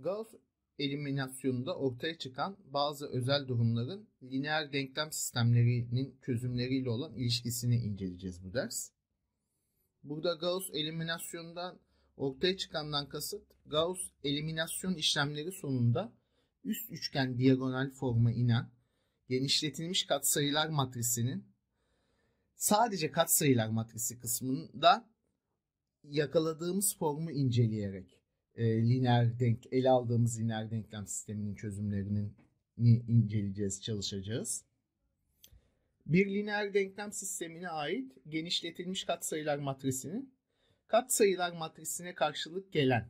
Gauss eliminasyonunda ortaya çıkan bazı özel durumların lineer denklem sistemlerinin çözümleriyle olan ilişkisini inceleyeceğiz bu ders. Burada Gauss eliminasyondan ortaya çıkandan kasıt Gauss eliminasyon işlemleri sonunda üst üçgen diagonal forma inen genişletilmiş katsayılar matrisinin sadece katsayılar matrisi kısmında yakaladığımız formu inceleyerek e, lineer denk ele aldığımız lineer denklem sisteminin çözümlerinin inceleyeceğiz, çalışacağız. Bir lineer denklem sistemine ait genişletilmiş katsayılar matrisinin katsayılar matrisine karşılık gelen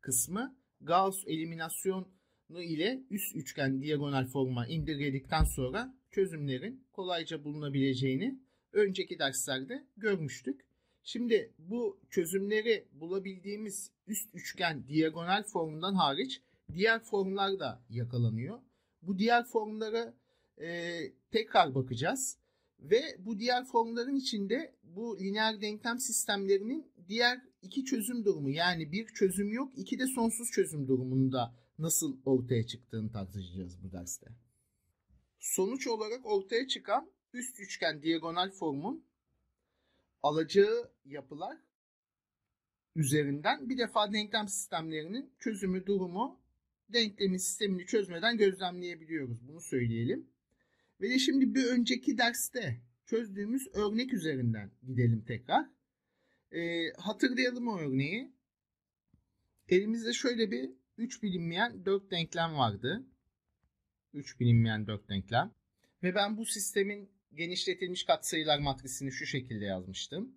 kısmı Gauss eliminasyonu ile üst üçgen diagonal forma indirgedikten sonra çözümlerin kolayca bulunabileceğini önceki derslerde görmüştük. Şimdi bu çözümleri bulabildiğimiz üst üçgen diagonal formundan hariç diğer formlar da yakalanıyor. Bu diğer formlara e, tekrar bakacağız. Ve bu diğer formların içinde bu lineer denklem sistemlerinin diğer iki çözüm durumu yani bir çözüm yok iki de sonsuz çözüm durumunda nasıl ortaya çıktığını tartışacağız bu derste. Sonuç olarak ortaya çıkan üst üçgen diagonal formun alacağı yapılar üzerinden bir defa denklem sistemlerinin çözümü durumu denklemi sistemini çözmeden gözlemleyebiliyoruz. Bunu söyleyelim. Ve de şimdi bir önceki derste çözdüğümüz örnek üzerinden gidelim tekrar. E, hatırlayalım o örneği. Elimizde şöyle bir 3 bilinmeyen 4 denklem vardı. 3 bilinmeyen 4 denklem. Ve ben bu sistemin genişletilmiş katsayılar matrisini şu şekilde yazmıştım.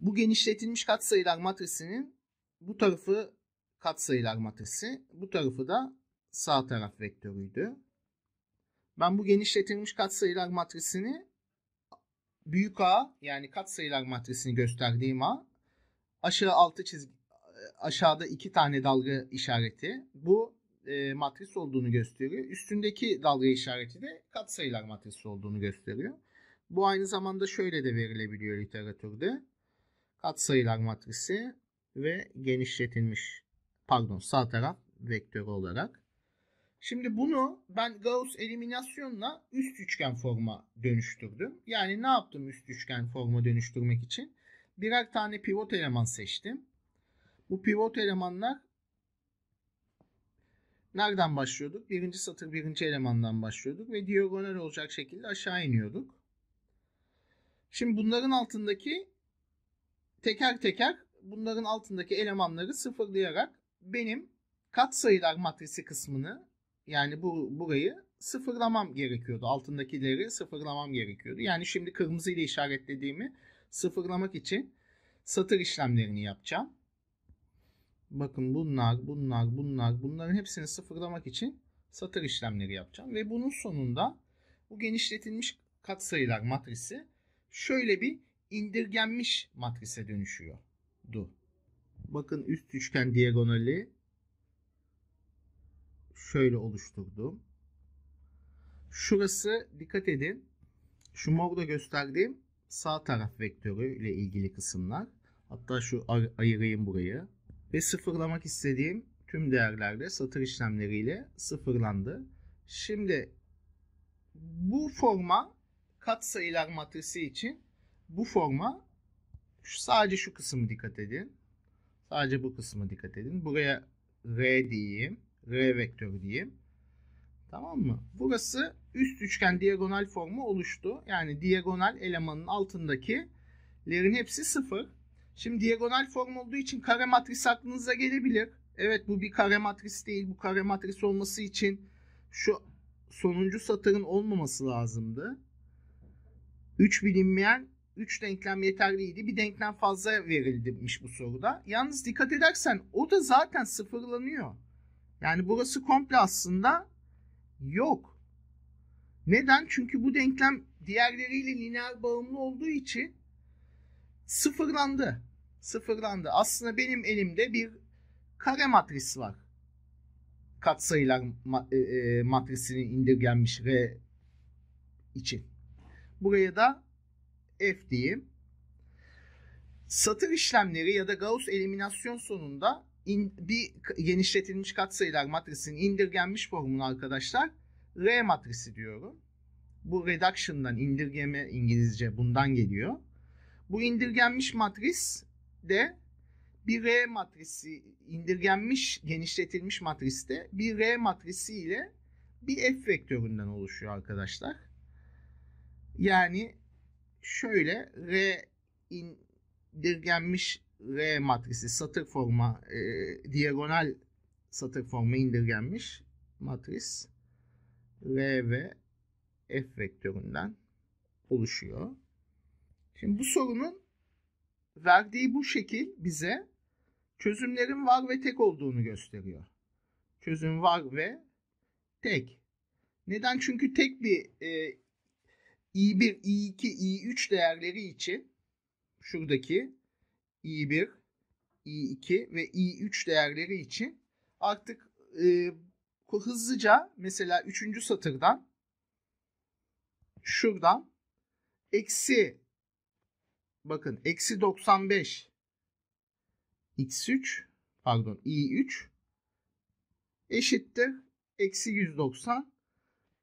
Bu genişletilmiş katsayılar matrisinin bu tarafı katsayılar matrisi, bu tarafı da sağ taraf vektörüydü. Ben bu genişletilmiş katsayılar matrisini büyük A yani katsayılar matrisini gösterdiğim A aşağı altı çizgi aşağıda iki tane dalga işareti. Bu e, matris olduğunu gösteriyor. Üstündeki dalga işareti de katsayılar matrisi olduğunu gösteriyor. Bu aynı zamanda şöyle de verilebiliyor literatürde. Katsayılar matrisi ve genişletilmiş pardon sağ taraf vektörü olarak. Şimdi bunu ben Gauss eliminasyonla üst üçgen forma dönüştürdüm. Yani ne yaptım üst üçgen forma dönüştürmek için? Birer tane pivot eleman seçtim. Bu pivot elemanlar nereden başlıyorduk? Birinci satır birinci elemandan başlıyorduk ve diagonal olacak şekilde aşağı iniyorduk. Şimdi bunların altındaki teker teker bunların altındaki elemanları sıfırlayarak benim katsayılar matrisi kısmını yani bu burayı sıfırlamam gerekiyordu. Altındakileri sıfırlamam gerekiyordu. Yani şimdi kırmızı ile işaretlediğimi sıfırlamak için satır işlemlerini yapacağım. Bakın bunlar, bunlar, bunlar, bunların hepsini sıfırlamak için satır işlemleri yapacağım. Ve bunun sonunda bu genişletilmiş katsayılar matrisi şöyle bir indirgenmiş matrise dönüşüyor. Du. Bakın üst üçgen diagonali şöyle oluşturdum. Şurası dikkat edin. Şu morda gösterdiğim sağ taraf vektörü ile ilgili kısımlar. Hatta şu ayırayım burayı. Ve sıfırlamak istediğim tüm değerlerde satır işlemleriyle sıfırlandı. Şimdi bu forma katsayılar matrisi için bu forma şu, sadece şu kısmı dikkat edin. Sadece bu kısmı dikkat edin. Buraya R diyeyim. R vektör diyeyim. Tamam mı? Burası üst üçgen diagonal formu oluştu. Yani diagonal elemanın altındakilerin hepsi sıfır. Şimdi diagonal form olduğu için kare matris aklınıza gelebilir. Evet bu bir kare matris değil. Bu kare matris olması için şu sonuncu satırın olmaması lazımdı. 3 bilinmeyen 3 denklem yeterliydi. Bir denklem fazla verilmiş bu soruda. Yalnız dikkat edersen o da zaten sıfırlanıyor. Yani burası komple aslında yok. Neden? Çünkü bu denklem diğerleriyle lineer bağımlı olduğu için sıfırlandı. Sıfırlandı. Aslında benim elimde bir kare matris var. Katsayılar e, e, matrisini indirgenmiş R için. Buraya da F diyeyim. Satır işlemleri ya da Gauss eliminasyon sonunda in, bir genişletilmiş katsayılar matrisinin indirgenmiş formunu arkadaşlar R matrisi diyorum. Bu reduction'dan indirgeme İngilizce bundan geliyor. Bu indirgenmiş matris de bir R matrisi indirgenmiş genişletilmiş matriste bir R matrisi ile bir F vektöründen oluşuyor arkadaşlar. Yani şöyle R indirgenmiş R matrisi satır forma e, diagonal satır forma indirgenmiş matris R ve F vektöründen oluşuyor. Şimdi bu sorunun verdiği bu şekil bize çözümlerin var ve tek olduğunu gösteriyor. Çözüm var ve tek. Neden? Çünkü tek bir e, i1, i2, i3 değerleri için şuradaki i1, i2 ve i3 değerleri için artık e, hızlıca mesela 3. satırdan şuradan eksi bakın eksi 95 x3 pardon i3 eşittir eksi 190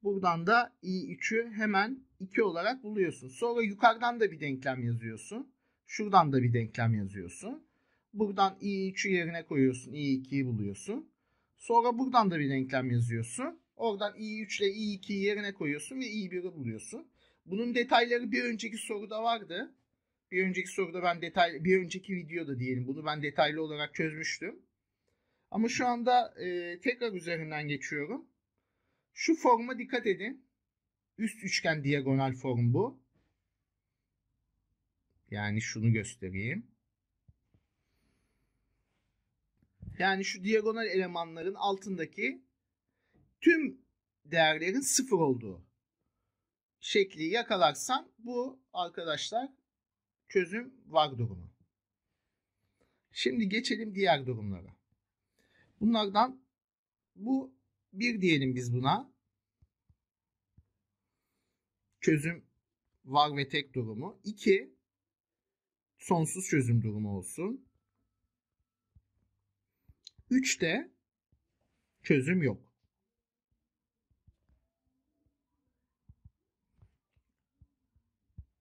Buradan da i3'ü hemen 2 olarak buluyorsun. Sonra yukarıdan da bir denklem yazıyorsun. Şuradan da bir denklem yazıyorsun. Buradan i3'ü yerine koyuyorsun. i2'yi buluyorsun. Sonra buradan da bir denklem yazıyorsun. Oradan i3 ile i2'yi yerine koyuyorsun ve i1'i buluyorsun. Bunun detayları bir önceki soruda vardı. Bir önceki soruda ben detay, bir önceki videoda diyelim bunu ben detaylı olarak çözmüştüm. Ama şu anda e, tekrar üzerinden geçiyorum. Şu forma dikkat edin. Üst üçgen diagonal form bu. Yani şunu göstereyim. Yani şu diagonal elemanların altındaki tüm değerlerin sıfır olduğu şekli yakalarsan bu arkadaşlar çözüm var durumu. Şimdi geçelim diğer durumlara. Bunlardan bu 1 diyelim biz buna. Çözüm var ve tek durumu. 2 sonsuz çözüm durumu olsun. 3 de çözüm yok.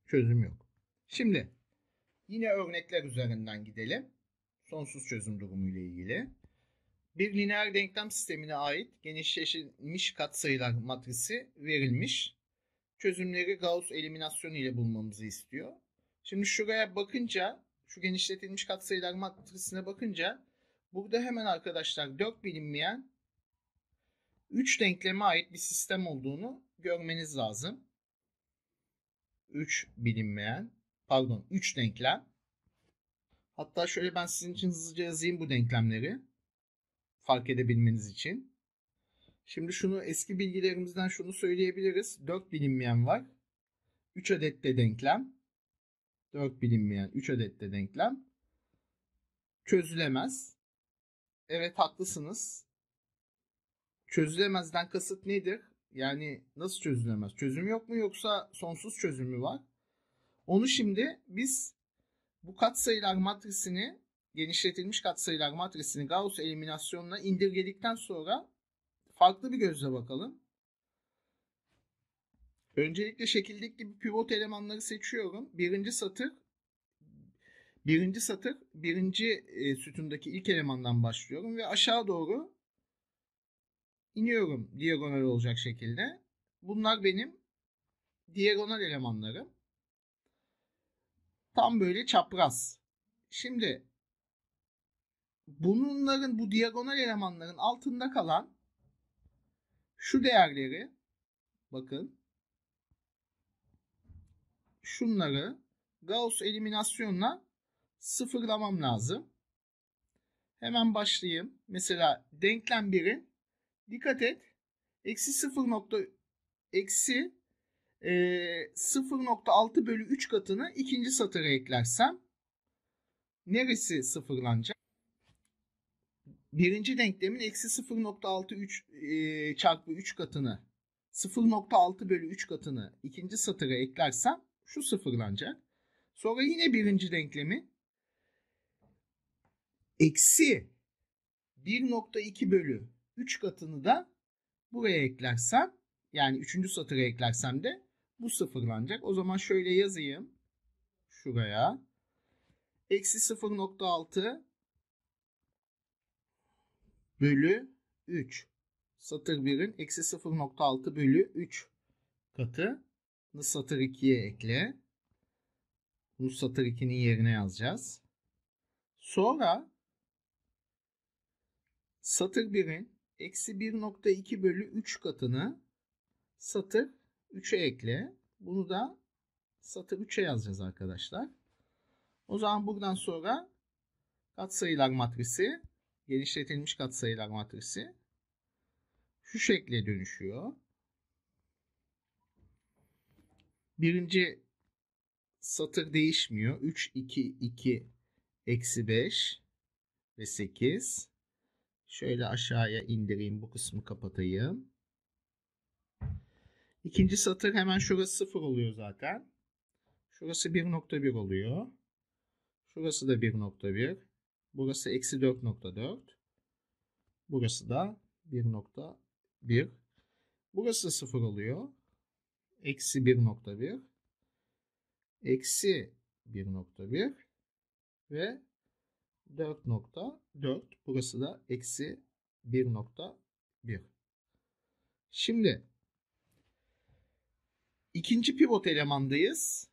Çözüm yok. Şimdi yine örnekler üzerinden gidelim. Sonsuz çözüm durumu ile ilgili bir lineer denklem sistemine ait genişleşmiş katsayılar matrisi verilmiş. Çözümleri Gauss eliminasyonu ile bulmamızı istiyor. Şimdi şuraya bakınca, şu genişletilmiş katsayılar matrisine bakınca burada hemen arkadaşlar 4 bilinmeyen 3 denkleme ait bir sistem olduğunu görmeniz lazım. 3 bilinmeyen, pardon 3 denklem. Hatta şöyle ben sizin için hızlıca yazayım bu denklemleri fark edebilmeniz için. Şimdi şunu eski bilgilerimizden şunu söyleyebiliriz. 4 bilinmeyen var. 3 adet de denklem. 4 bilinmeyen 3 adet de denklem. Çözülemez. Evet haklısınız. Çözülemezden kasıt nedir? Yani nasıl çözülemez? Çözüm yok mu yoksa sonsuz çözümü var? Onu şimdi biz bu katsayılar matrisini genişletilmiş katsayılar matrisini Gauss eliminasyonuna indirgedikten sonra farklı bir gözle bakalım. Öncelikle şekildeki gibi pivot elemanları seçiyorum. Birinci satır birinci satır birinci e, sütundaki ilk elemandan başlıyorum ve aşağı doğru iniyorum diagonal olacak şekilde. Bunlar benim diagonal elemanlarım. Tam böyle çapraz. Şimdi bunların bu diagonal elemanların altında kalan şu değerleri bakın şunları Gauss eliminasyonla sıfırlamam lazım. Hemen başlayayım. Mesela denklem 1'in dikkat et eksi 0. eksi e, 0.6 bölü 3 katını ikinci satıra eklersem neresi sıfırlanacak? birinci denklemin eksi 0.63 e, çarpı 3 katını 0.6 bölü 3 katını ikinci satıra eklersem şu sıfırlanacak. Sonra yine birinci denklemi eksi 1.2 bölü 3 katını da buraya eklersem yani üçüncü satıra eklersem de bu sıfırlanacak. O zaman şöyle yazayım şuraya. Eksi 0.6 bölü 3. Satır 1'in eksi 0.6 bölü 3 katını Satır 2'ye ekle. Bunu satır 2'nin yerine yazacağız. Sonra satır 1'in eksi 1.2 bölü 3 katını satır 3'e ekle. Bunu da satır 3'e yazacağız arkadaşlar. O zaman buradan sonra katsayılar matrisi genişletilmiş katsayılar matrisi şu şekle dönüşüyor. Birinci satır değişmiyor. 3, 2, 2, eksi 5 ve 8. Şöyle aşağıya indireyim. Bu kısmı kapatayım. İkinci satır hemen şurası 0 oluyor zaten. Şurası 1.1 oluyor. Şurası da 1.1. Burası eksi 4.4. Burası da 1.1. Burası 0 oluyor. Eksi 1.1. Eksi 1.1 ve 4.4. Burası da eksi 1.1. Şimdi ikinci pivot elemandayız.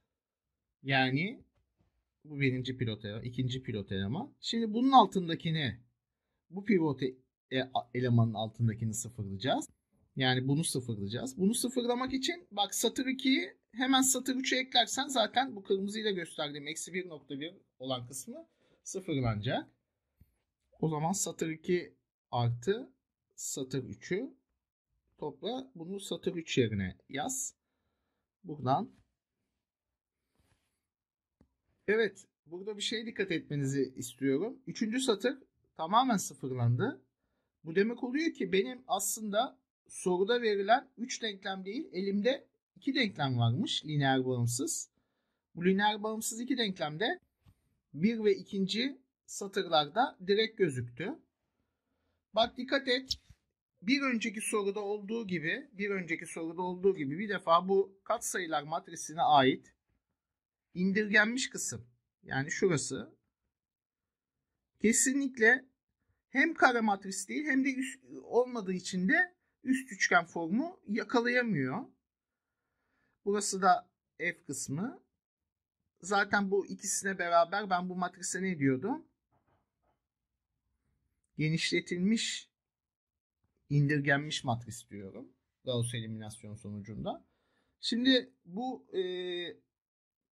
Yani bu birinci pilot eleman. ikinci pilot eleman. Şimdi bunun altındakini bu pivot e, e, elemanın altındakini sıfırlayacağız. Yani bunu sıfırlayacağız. Bunu sıfırlamak için bak satır 2'yi hemen satır 3'e eklersen zaten bu kırmızıyla gösterdiğim eksi 1.1 olan kısmı sıfırlanacak. O zaman satır 2 artı satır 3'ü topla. Bunu satır 3 yerine yaz. Buradan Evet. Burada bir şey dikkat etmenizi istiyorum. Üçüncü satır tamamen sıfırlandı. Bu demek oluyor ki benim aslında soruda verilen 3 denklem değil elimde 2 denklem varmış lineer bağımsız. Bu lineer bağımsız 2 denklemde 1 ve 2. satırlarda direkt gözüktü. Bak dikkat et bir önceki soruda olduğu gibi bir önceki soruda olduğu gibi bir defa bu katsayılar matrisine ait indirgenmiş kısım yani şurası kesinlikle hem kare matris değil hem de üst, olmadığı için de üst üçgen formu yakalayamıyor. Burası da F kısmı. Zaten bu ikisine beraber ben bu matrise ne diyordum? Genişletilmiş indirgenmiş matris diyorum. Gauss eliminasyon sonucunda. Şimdi bu e,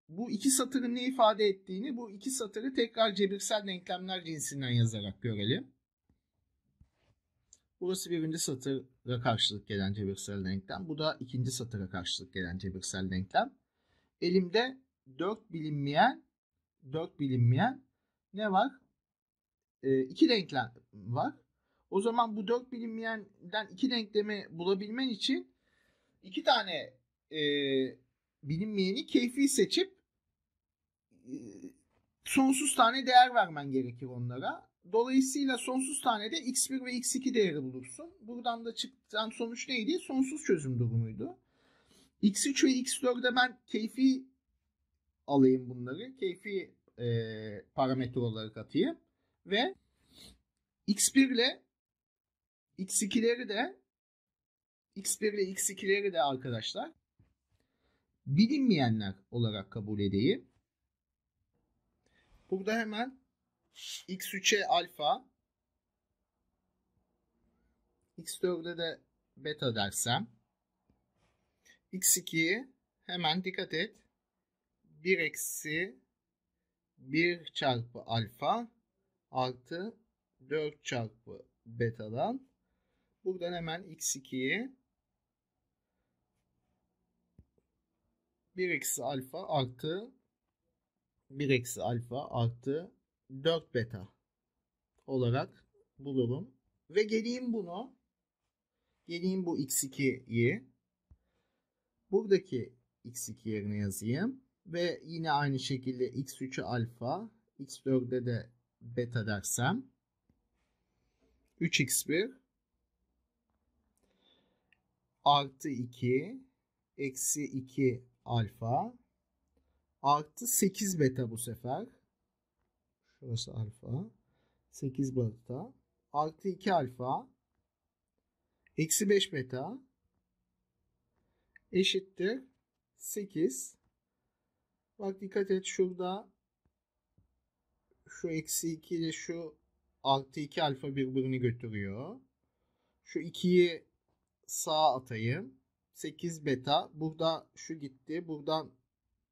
bu iki satırın ne ifade ettiğini bu iki satırı tekrar cebirsel denklemler cinsinden yazarak görelim. Burası birinci satıra karşılık gelen cebirsel denklem. Bu da ikinci satıra karşılık gelen cebirsel denklem. Elimde 4 bilinmeyen 4 bilinmeyen ne var? E, iki denklem var. O zaman bu 4 bilinmeyenden iki denklemi bulabilmen için iki tane e, bilinmeyeni keyfi seçip e, sonsuz tane değer vermen gerekir onlara. Dolayısıyla sonsuz tane de x1 ve x2 değeri bulursun. Buradan da çıkan sonuç neydi? Sonsuz çözüm durumuydu. x3 ve x4'de ben keyfi alayım bunları. Keyfi e, parametre olarak atayım. Ve x1 ile x2'leri de x1 ile x2'leri de arkadaşlar bilinmeyenler olarak kabul edeyim. Burada hemen x3'e alfa x4'e de beta dersem x2'yi hemen dikkat et 1 eksi 1 çarpı alfa artı 4 çarpı betadan buradan hemen x2'yi 1 eksi alfa artı 1 eksi alfa artı 4 beta olarak bulurum. Ve geleyim bunu. Geleyim bu x2'yi. Buradaki x2 yerine yazayım. Ve yine aynı şekilde x3'e alfa, x4'e de beta dersem 3x1 artı 2 eksi 2 alfa Artı 8 beta bu sefer. Şurası alfa. 8 beta. Artı 2 alfa. Eksi 5 beta. Eşittir. 8. Bak dikkat et şurada şu eksi 2 ile şu artı 2 alfa birbirini götürüyor. Şu 2'yi sağa atayım. 8 beta. Burada şu gitti. Buradan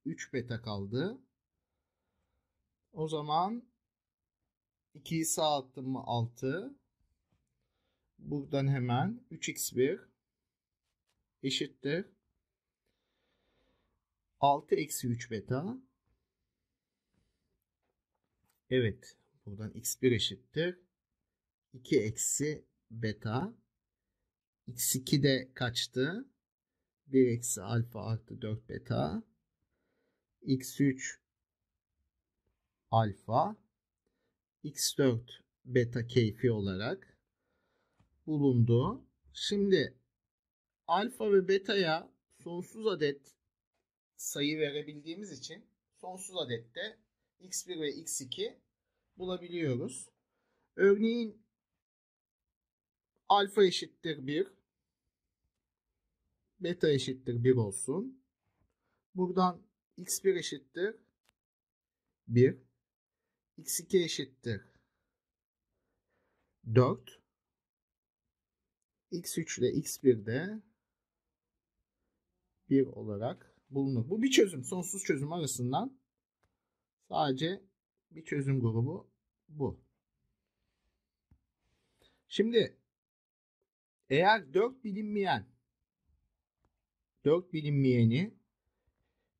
3 beta kaldı. O zaman 2'yi sağ attım mı 6. Buradan hemen 3x1 eşittir. 6 eksi 3 beta. Evet. Buradan x1 eşittir. 2 eksi beta. x2 de kaçtı? 1 eksi alfa artı 4 beta x3 alfa x4 beta keyfi olarak bulundu. Şimdi alfa ve beta'ya sonsuz adet sayı verebildiğimiz için sonsuz adette x1 ve x2 bulabiliyoruz. Örneğin alfa eşittir 1, beta eşittir 1 olsun. Buradan x1 eşittir 1. x2 eşittir 4. x3 ile x1 de 1 olarak bulunur. Bu bir çözüm. Sonsuz çözüm arasından sadece bir çözüm grubu bu. Şimdi eğer 4 bilinmeyen 4 bilinmeyeni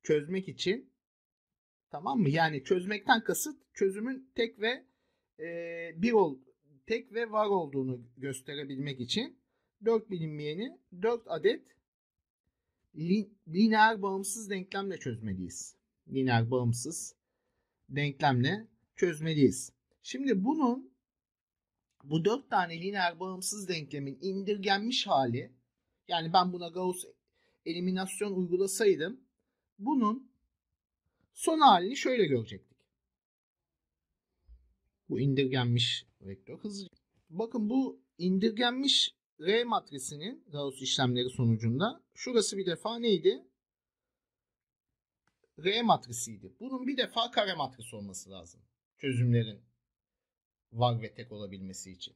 çözmek için tamam mı? Yani çözmekten kasıt çözümün tek ve e, bir ol tek ve var olduğunu gösterebilmek için 4 bilinmeyeni 4 adet lineer bağımsız denklemle çözmeliyiz. Lineer bağımsız denklemle çözmeliyiz. Şimdi bunun bu 4 tane lineer bağımsız denklemin indirgenmiş hali yani ben buna Gauss eliminasyon uygulasaydım bunun son halini şöyle görecektik. Bu indirgenmiş vektör hızı. Bakın bu indirgenmiş R matrisinin Gauss işlemleri sonucunda şurası bir defa neydi? R matrisiydi. Bunun bir defa kare matris olması lazım. Çözümlerin var ve tek olabilmesi için.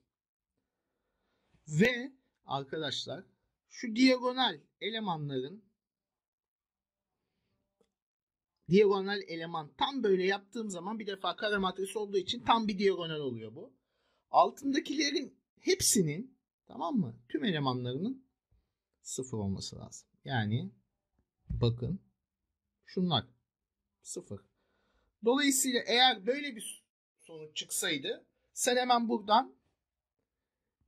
Ve arkadaşlar şu diagonal elemanların diagonal eleman tam böyle yaptığım zaman bir defa kare matris olduğu için tam bir diagonal oluyor bu. Altındakilerin hepsinin tamam mı? Tüm elemanlarının sıfır olması lazım. Yani bakın şunlar sıfır. Dolayısıyla eğer böyle bir sonuç çıksaydı sen hemen buradan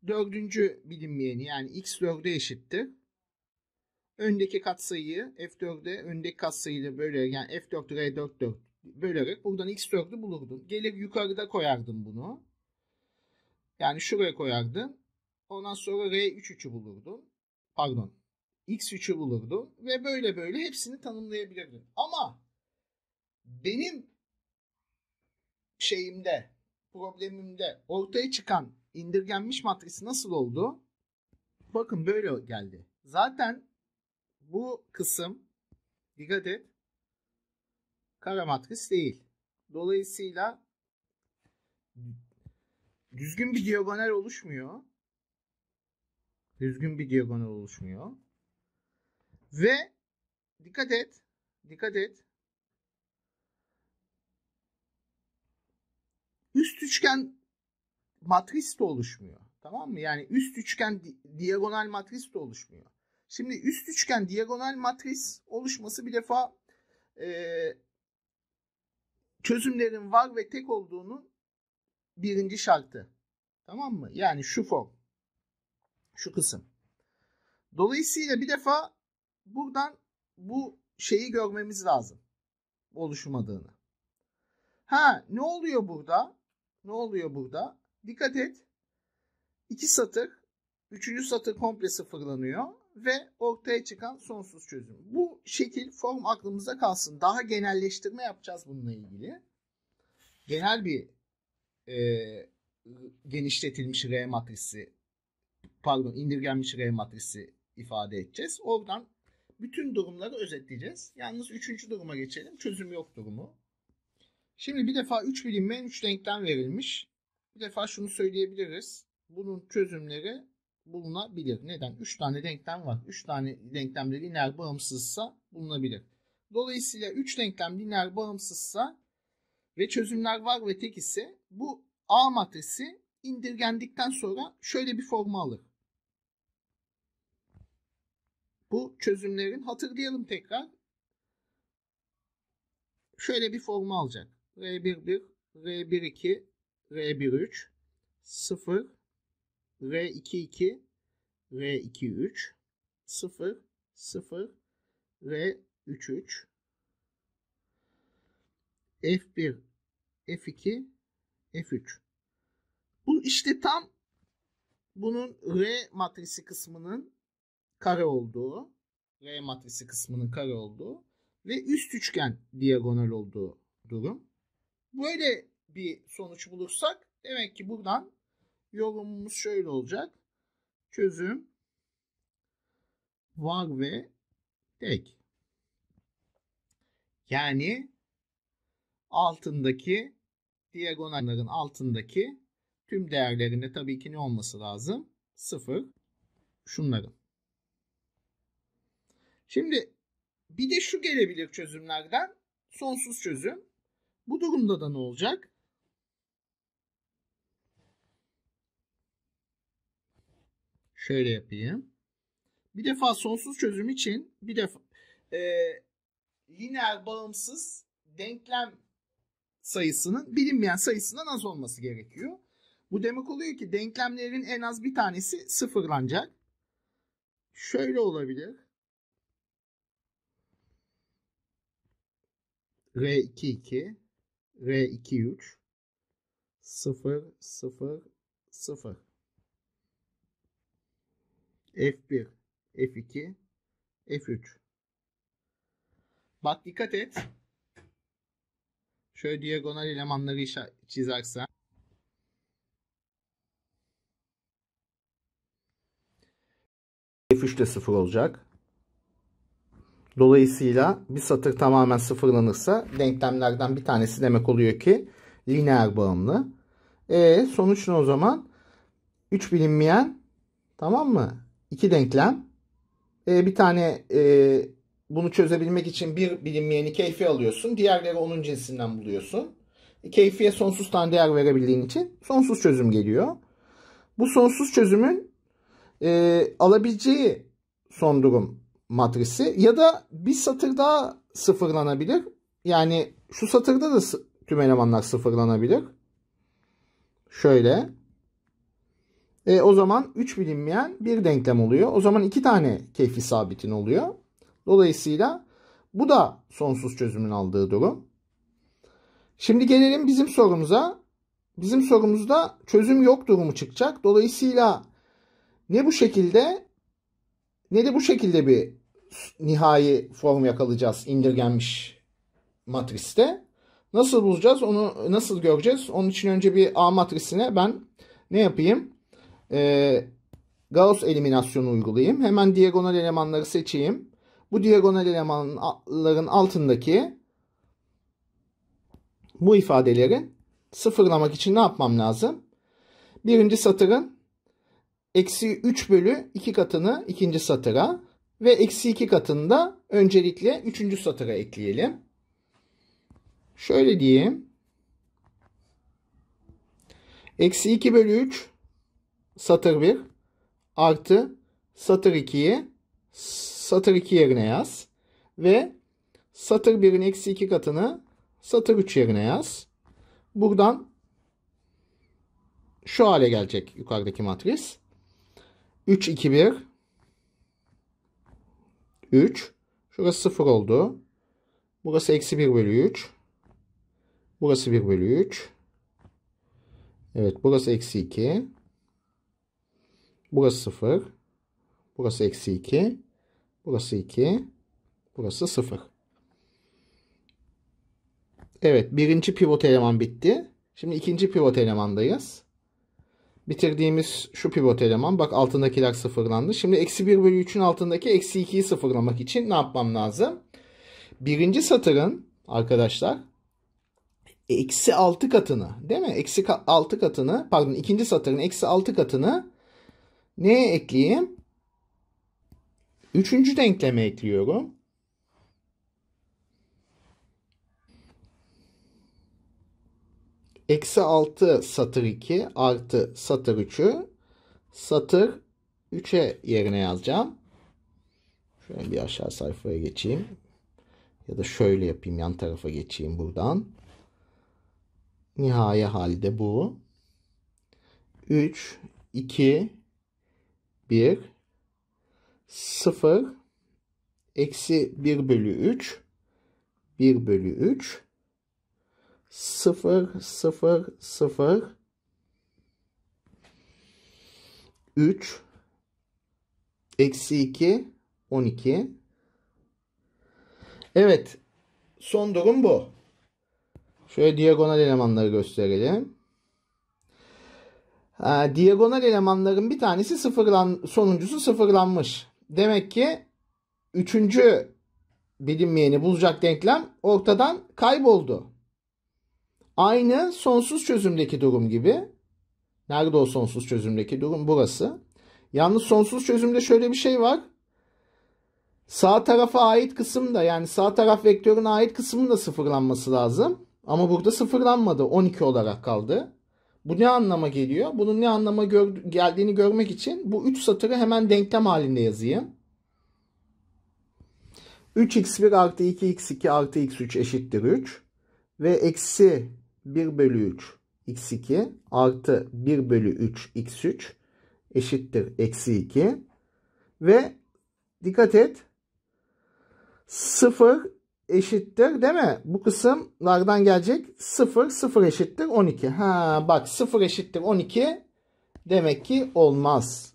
dördüncü bilinmeyeni yani x dörde eşittir öndeki katsayıyı f 4de öndeki katsayıyla bölerek yani F4 R4 4 bölerek buradan X4'ü bulurdun. Gelir yukarıda koyardım bunu. Yani şuraya koyardım. Ondan sonra R3-3'ü bulurdum. Pardon. X3'ü bulurdum. Ve böyle böyle hepsini tanımlayabilirdin. Ama benim şeyimde, problemimde ortaya çıkan indirgenmiş matrisi nasıl oldu? Bakın böyle geldi. Zaten bu kısım dikkat et kara matris değil. Dolayısıyla düzgün bir diagonal oluşmuyor. Düzgün bir diagonal oluşmuyor. Ve dikkat et, dikkat et. Üst üçgen matris de oluşmuyor. Tamam mı? Yani üst üçgen di diagonal matris de oluşmuyor. Şimdi üst üçgen diagonal matris oluşması bir defa e, çözümlerin var ve tek olduğunu birinci şartı. Tamam mı? Yani şu form. Şu kısım. Dolayısıyla bir defa buradan bu şeyi görmemiz lazım. Oluşmadığını. Ha ne oluyor burada? Ne oluyor burada? Dikkat et. İki satır. Üçüncü satır komple sıfırlanıyor ve ortaya çıkan sonsuz çözüm. Bu şekil form aklımıza kalsın. Daha genelleştirme yapacağız bununla ilgili. Genel bir e, genişletilmiş R matrisi pardon indirgenmiş R matrisi ifade edeceğiz. Oradan bütün durumları özetleyeceğiz. Yalnız üçüncü duruma geçelim. Çözüm yok durumu. Şimdi bir defa 3 bilinmeyen 3 denklem verilmiş. Bir defa şunu söyleyebiliriz. Bunun çözümleri bulunabilir. Neden? 3 tane denklem var. 3 tane denklem de lineer bağımsızsa bulunabilir. Dolayısıyla 3 denklem lineer bağımsızsa ve çözümler var ve tek ise bu A matrisi indirgendikten sonra şöyle bir forma alır. Bu çözümlerin hatırlayalım tekrar. Şöyle bir forma alacak. R11, R12, R13, 0, R22, R23, 0, 0, R33, F1, F2, F3. Bu işte tam bunun R matrisi kısmının kare olduğu, R matrisi kısmının kare olduğu ve üst üçgen diagonal olduğu durum. Böyle bir sonuç bulursak demek ki buradan Yolumuz şöyle olacak. Çözüm var ve tek. Yani altındaki diagonalların altındaki tüm değerlerinde tabii ki ne olması lazım? Sıfır. Şunların. Şimdi bir de şu gelebilir çözümlerden. Sonsuz çözüm. Bu durumda da ne olacak? Şöyle yapayım. Bir defa sonsuz çözüm için bir defa e, lineer bağımsız denklem sayısının bilinmeyen sayısından az olması gerekiyor. Bu demek oluyor ki denklemlerin en az bir tanesi sıfırlanacak. Şöyle olabilir. R22 R23 0 0 0 F1, F2, F3. Bak dikkat et. Şöyle diagonal elemanları çizersen. F3 de 0 olacak. Dolayısıyla bir satır tamamen sıfırlanırsa denklemlerden bir tanesi demek oluyor ki lineer bağımlı. E sonuç ne o zaman? 3 bilinmeyen tamam mı? iki denklem. E, bir tane e, bunu çözebilmek için bir bilinmeyeni keyfi alıyorsun. Diğerleri onun cinsinden buluyorsun. E, keyfiye sonsuz tane değer verebildiğin için sonsuz çözüm geliyor. Bu sonsuz çözümün e, alabileceği son durum matrisi ya da bir satır daha sıfırlanabilir. Yani şu satırda da tüm elemanlar sıfırlanabilir. Şöyle. E, o zaman 3 bilinmeyen bir denklem oluyor. O zaman 2 tane keyfi sabitin oluyor. Dolayısıyla bu da sonsuz çözümün aldığı durum. Şimdi gelelim bizim sorumuza. Bizim sorumuzda çözüm yok durumu çıkacak. Dolayısıyla ne bu şekilde ne de bu şekilde bir nihai form yakalayacağız indirgenmiş matriste. Nasıl bulacağız onu nasıl göreceğiz? Onun için önce bir A matrisine ben ne yapayım? e, Gauss eliminasyonu uygulayayım. Hemen diagonal elemanları seçeyim. Bu diagonal elemanların altındaki bu ifadeleri sıfırlamak için ne yapmam lazım? Birinci satırın eksi 3 bölü 2 katını ikinci satıra ve eksi 2 katını da öncelikle üçüncü satıra ekleyelim. Şöyle diyeyim. Eksi 2 bölü 3 satır 1 artı satır 2'yi satır 2 yerine yaz. Ve satır 1'in eksi 2 katını satır 3 yerine yaz. Buradan şu hale gelecek yukarıdaki matris. 3, 2, 1. 3. Şurası 0 oldu. Burası eksi 1 bölü 3. Burası 1 bölü 3. Evet burası eksi 2. Burası 0. Burası eksi 2. Burası 2. Burası 0. Evet birinci pivot eleman bitti. Şimdi ikinci pivot elemandayız. Bitirdiğimiz şu pivot eleman. Bak altındakiler sıfırlandı. Şimdi eksi 1 bölü 3'ün altındaki eksi 2'yi sıfırlamak için ne yapmam lazım? Birinci satırın arkadaşlar eksi 6 katını değil mi? Eksi 6 katını pardon ikinci satırın eksi 6 katını Neye ekleyeyim? Üçüncü denkleme ekliyorum. Eksi 6 satır 2 artı satır 3'ü satır 3'e yerine yazacağım. Şöyle bir aşağı sayfaya geçeyim. Ya da şöyle yapayım yan tarafa geçeyim buradan. Nihai halde bu. 3, 2, 1 0 eksi 1 bölü 3 1 bölü 3 0 0 0 3 eksi 2 12 Evet son durum bu. Şöyle diagonal elemanları gösterelim e, diagonal elemanların bir tanesi sıfırlan, sonuncusu sıfırlanmış. Demek ki üçüncü bilinmeyeni bulacak denklem ortadan kayboldu. Aynı sonsuz çözümdeki durum gibi. Nerede o sonsuz çözümdeki durum? Burası. Yalnız sonsuz çözümde şöyle bir şey var. Sağ tarafa ait kısım da yani sağ taraf vektörüne ait kısmın da sıfırlanması lazım. Ama burada sıfırlanmadı. 12 olarak kaldı. Bu ne anlama geliyor? Bunun ne anlama gör, geldiğini görmek için bu 3 satırı hemen denklem halinde yazayım. 3x1 artı 2x2 artı x3 eşittir 3. Ve eksi 1 bölü 3 x2 artı 1 bölü 3 x3 eşittir eksi 2. Ve dikkat et 0 eşittir değil mi? Bu kısımlardan gelecek 0, 0 eşittir 12. Ha bak 0 eşittir 12 demek ki olmaz.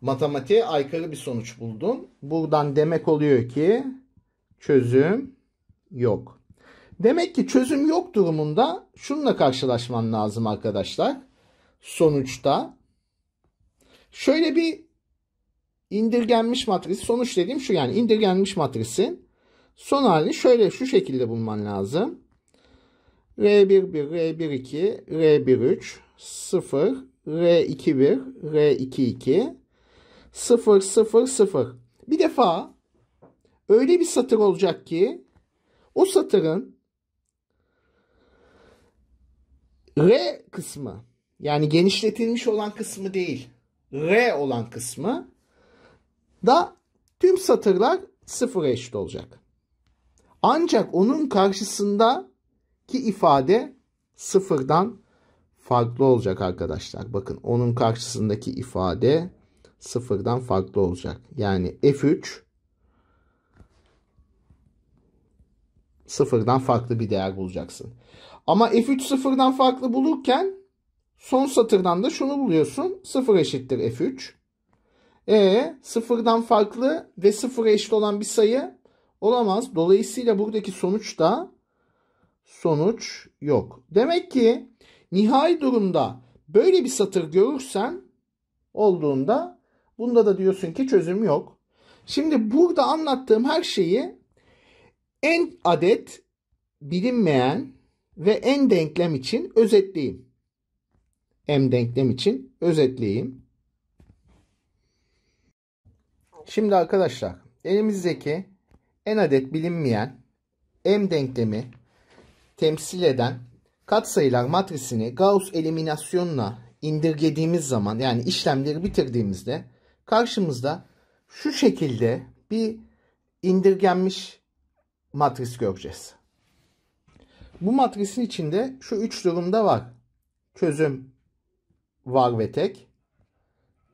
Matematiğe aykırı bir sonuç buldun. Buradan demek oluyor ki çözüm yok. Demek ki çözüm yok durumunda şununla karşılaşman lazım arkadaşlar. Sonuçta şöyle bir indirgenmiş matris sonuç dediğim şu yani indirgenmiş matrisin Son halini şöyle şu şekilde bulman lazım. R11, R12, R13, 0, R21, R22, 0, 0, 0. Bir defa öyle bir satır olacak ki o satırın R kısmı yani genişletilmiş olan kısmı değil R olan kısmı da tüm satırlar sıfır eşit olacak. Ancak onun karşısında ki ifade sıfırdan farklı olacak arkadaşlar. Bakın onun karşısındaki ifade sıfırdan farklı olacak. Yani F3 sıfırdan farklı bir değer bulacaksın. Ama F3 sıfırdan farklı bulurken son satırdan da şunu buluyorsun. Sıfır eşittir F3. E sıfırdan farklı ve sıfıra eşit olan bir sayı olamaz. Dolayısıyla buradaki sonuç da sonuç yok. Demek ki nihai durumda böyle bir satır görürsen olduğunda bunda da diyorsun ki çözüm yok. Şimdi burada anlattığım her şeyi en adet bilinmeyen ve en denklem için özetleyeyim. M denklem için özetleyeyim. Şimdi arkadaşlar elimizdeki en adet bilinmeyen m denklemi temsil eden katsayılar matrisini Gauss eliminasyonuna indirgediğimiz zaman yani işlemleri bitirdiğimizde karşımızda şu şekilde bir indirgenmiş matris göreceğiz. Bu matrisin içinde şu üç durumda var. Çözüm var ve tek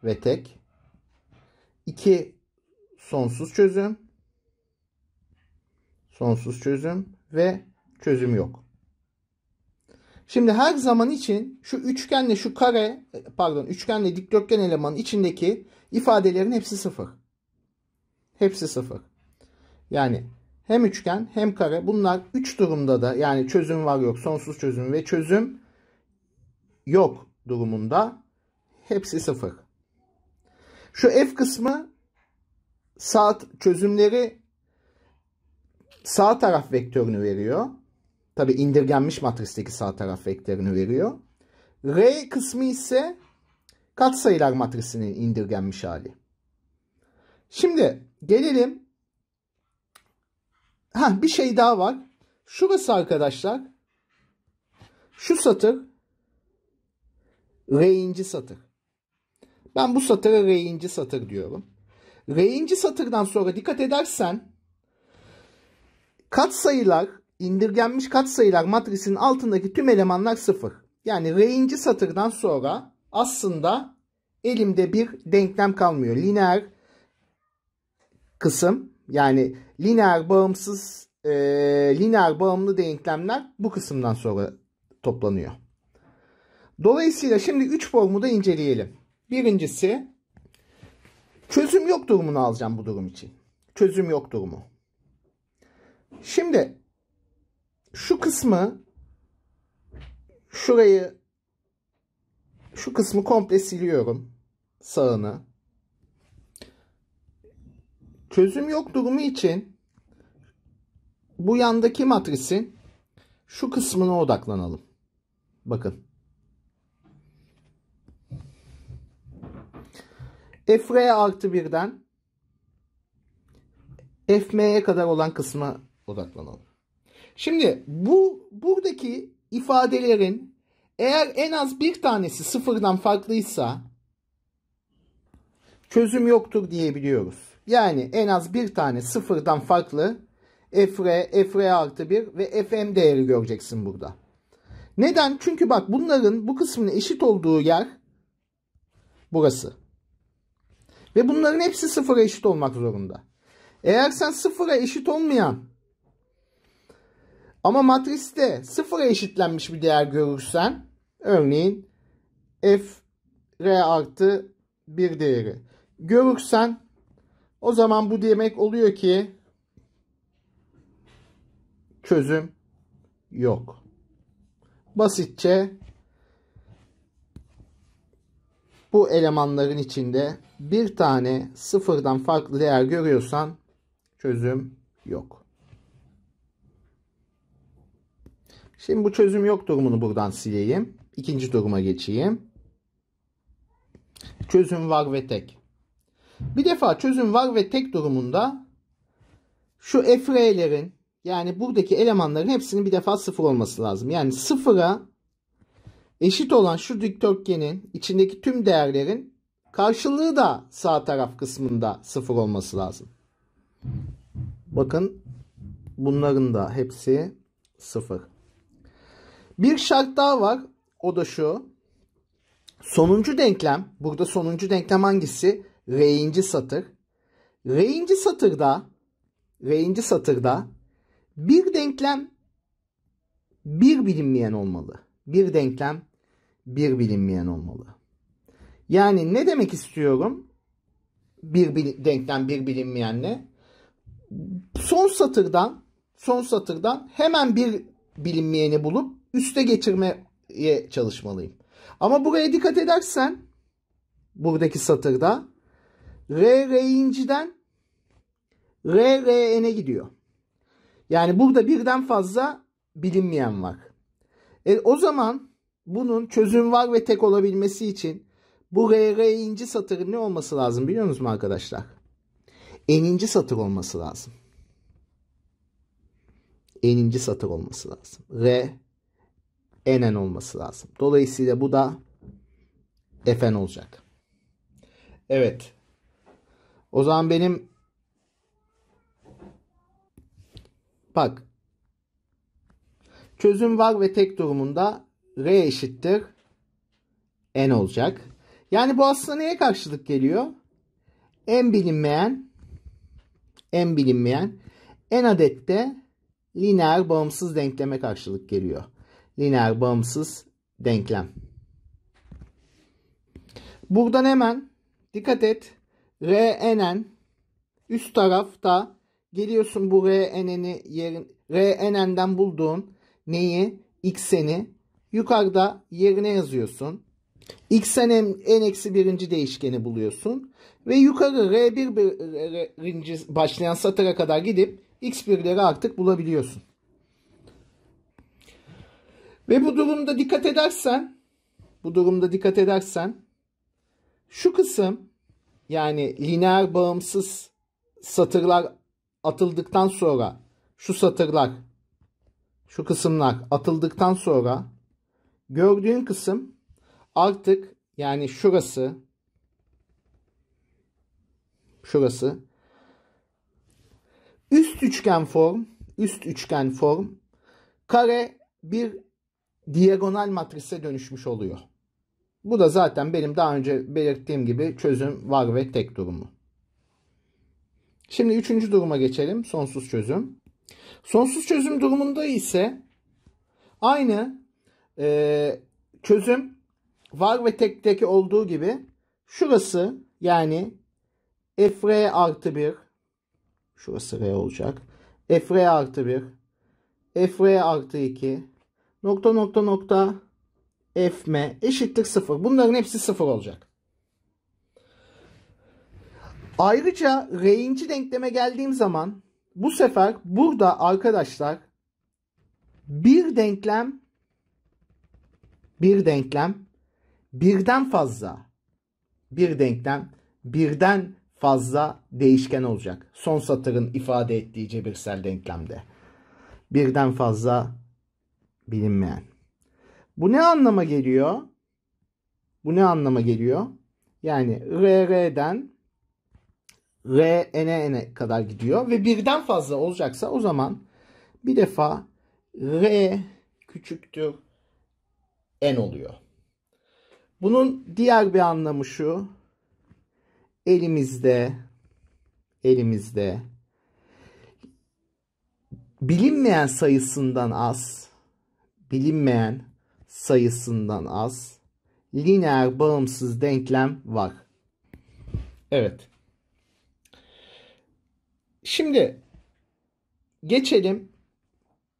ve tek. 2 sonsuz çözüm sonsuz çözüm ve çözüm yok. Şimdi her zaman için şu üçgenle şu kare pardon üçgenle dikdörtgen elemanın içindeki ifadelerin hepsi sıfır. Hepsi sıfır. Yani hem üçgen hem kare bunlar üç durumda da yani çözüm var yok sonsuz çözüm ve çözüm yok durumunda hepsi sıfır. Şu f kısmı saat çözümleri sağ taraf vektörünü veriyor. Tabi indirgenmiş matristeki sağ taraf vektörünü veriyor. R kısmı ise katsayılar matrisinin indirgenmiş hali. Şimdi gelelim. Ha bir şey daha var. Şurası arkadaşlar. Şu satır R'inci satır. Ben bu satırı R'inci satır diyorum. R'inci satırdan sonra dikkat edersen Katsayılar indirgenmiş katsayılar matrisinin altındaki tüm elemanlar sıfır. Yani range'i satırdan sonra aslında elimde bir denklem kalmıyor. Lineer kısım yani lineer bağımsız e, lineer bağımlı denklemler bu kısımdan sonra toplanıyor. Dolayısıyla şimdi 3 formu da inceleyelim. Birincisi çözüm yok durumunu alacağım bu durum için. Çözüm yok durumu. Şimdi şu kısmı şurayı şu kısmı komple siliyorum. Sağını. Çözüm yok durumu için bu yandaki matrisin şu kısmına odaklanalım. Bakın. F artı birden F kadar olan kısmı odaklanalım. Şimdi bu buradaki ifadelerin eğer en az bir tanesi sıfırdan farklıysa çözüm yoktur diyebiliyoruz. Yani en az bir tane sıfırdan farklı fr, fr artı 1 ve fm değeri göreceksin burada. Neden? Çünkü bak bunların bu kısmının eşit olduğu yer burası. Ve bunların hepsi sıfıra eşit olmak zorunda. Eğer sen sıfıra eşit olmayan ama matriste sıfıra eşitlenmiş bir değer görürsen örneğin f r artı bir değeri görürsen o zaman bu demek oluyor ki çözüm yok. Basitçe bu elemanların içinde bir tane sıfırdan farklı değer görüyorsan çözüm yok. Şimdi bu çözüm yok durumunu buradan sileyim. İkinci duruma geçeyim. Çözüm var ve tek. Bir defa çözüm var ve tek durumunda şu efrelerin yani buradaki elemanların hepsinin bir defa sıfır olması lazım. Yani sıfıra eşit olan şu dikdörtgenin içindeki tüm değerlerin karşılığı da sağ taraf kısmında sıfır olması lazım. Bakın bunların da hepsi sıfır. Bir şart daha var. O da şu. Sonuncu denklem. Burada sonuncu denklem hangisi? R'inci satır. R'inci satırda R'inci satırda bir denklem bir bilinmeyen olmalı. Bir denklem bir bilinmeyen olmalı. Yani ne demek istiyorum? Bir bil, denklem bir bilinmeyenle. Son satırdan son satırdan hemen bir bilinmeyeni bulup üste geçirmeye çalışmalıyım. Ama buraya dikkat edersen buradaki satırda R R'inciden R R'ne gidiyor. Yani burada birden fazla bilinmeyen var. E, o zaman bunun çözüm var ve tek olabilmesi için bu R inci satırın ne olması lazım biliyor musunuz arkadaşlar? Eninci satır olması lazım. Eninci satır olması lazım. R enen olması lazım. Dolayısıyla bu da fn olacak. Evet. O zaman benim bak çözüm var ve tek durumunda r eşittir n olacak. Yani bu aslında neye karşılık geliyor? En bilinmeyen en bilinmeyen en adette lineer bağımsız denkleme karşılık geliyor lineer bağımsız denklem. Buradan hemen dikkat et. Rnn üst tarafta geliyorsun bu Rn'i yerin Rn'den bulduğun neyi? Xn'i yukarıda yerine yazıyorsun. Xn en eksi birinci değişkeni buluyorsun. Ve yukarı R1 birinci başlayan satıra kadar gidip X1'leri artık bulabiliyorsun. Ve bu durumda dikkat edersen bu durumda dikkat edersen şu kısım yani lineer bağımsız satırlar atıldıktan sonra şu satırlar şu kısımlar atıldıktan sonra gördüğün kısım artık yani şurası şurası üst üçgen form üst üçgen form kare bir diagonal matrise dönüşmüş oluyor. Bu da zaten benim daha önce belirttiğim gibi çözüm var ve tek durumu. Şimdi üçüncü duruma geçelim. Sonsuz çözüm. Sonsuz çözüm durumunda ise aynı e, çözüm var ve tekteki olduğu gibi şurası yani f r artı 1 şurası r olacak. f r artı 1 f r artı 2 nokta nokta nokta fm eşittir 0. Bunların hepsi 0 olacak. Ayrıca range denkleme geldiğim zaman bu sefer burada arkadaşlar bir denklem bir denklem birden fazla bir denklem birden fazla değişken olacak. Son satırın ifade ettiği cebirsel denklemde. Birden fazla bilinmeyen. Bu ne anlama geliyor? Bu ne anlama geliyor? Yani RR'den RNN'e kadar gidiyor ve birden fazla olacaksa o zaman bir defa R küçüktür N oluyor. Bunun diğer bir anlamı şu. Elimizde elimizde bilinmeyen sayısından az bilinmeyen sayısından az lineer bağımsız denklem var. Evet. Şimdi geçelim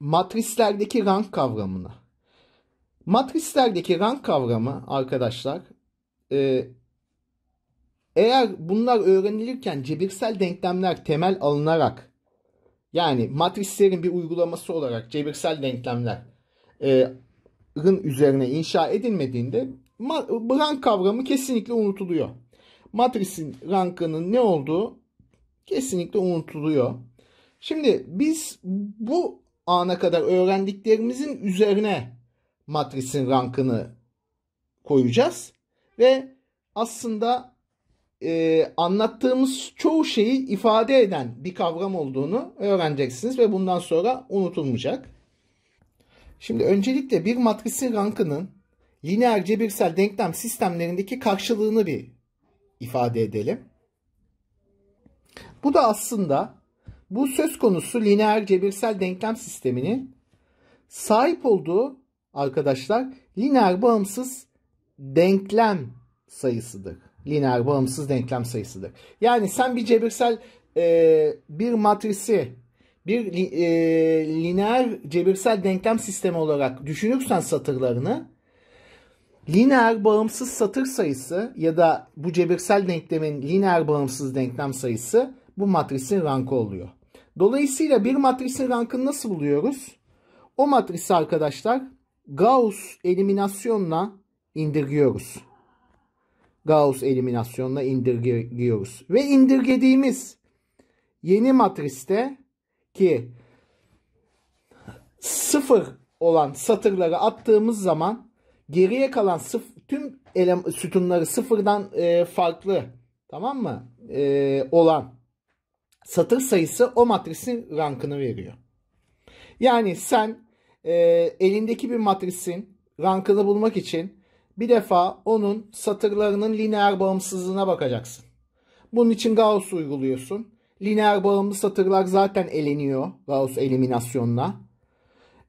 matrislerdeki rank kavramına. Matrislerdeki rank kavramı arkadaşlar e, eğer bunlar öğrenilirken cebirsel denklemler temel alınarak yani matrislerin bir uygulaması olarak cebirsel denklemler e, ın üzerine inşa edilmediğinde rank kavramı kesinlikle unutuluyor. Matrisin rankının ne olduğu kesinlikle unutuluyor. Şimdi biz bu ana kadar öğrendiklerimizin üzerine matrisin rankını koyacağız ve aslında e, anlattığımız çoğu şeyi ifade eden bir kavram olduğunu öğreneceksiniz ve bundan sonra unutulmayacak. Şimdi öncelikle bir matrisin rankının lineer cebirsel denklem sistemlerindeki karşılığını bir ifade edelim. Bu da aslında bu söz konusu lineer cebirsel denklem sisteminin sahip olduğu arkadaşlar lineer bağımsız denklem sayısıdır. Lineer bağımsız denklem sayısıdır. Yani sen bir cebirsel e, bir matrisi bir e, lineer cebirsel denklem sistemi olarak düşünürsen satırlarını lineer bağımsız satır sayısı ya da bu cebirsel denklemin lineer bağımsız denklem sayısı bu matrisin rankı oluyor. Dolayısıyla bir matrisin rankını nasıl buluyoruz? O matrisi arkadaşlar Gauss eliminasyonla indirgiyoruz. Gauss eliminasyonla indirgiyoruz. Ve indirgediğimiz yeni matriste ki sıfır olan satırları attığımız zaman geriye kalan sıf tüm ele sütunları sıfırdan e, farklı tamam mı e, olan satır sayısı o matrisin rankını veriyor. Yani sen e, elindeki bir matrisin rankını bulmak için bir defa onun satırlarının lineer bağımsızlığına bakacaksın. Bunun için Gauss uyguluyorsun. Lineer bağımlı satırlar zaten eleniyor Gauss eliminasyonla.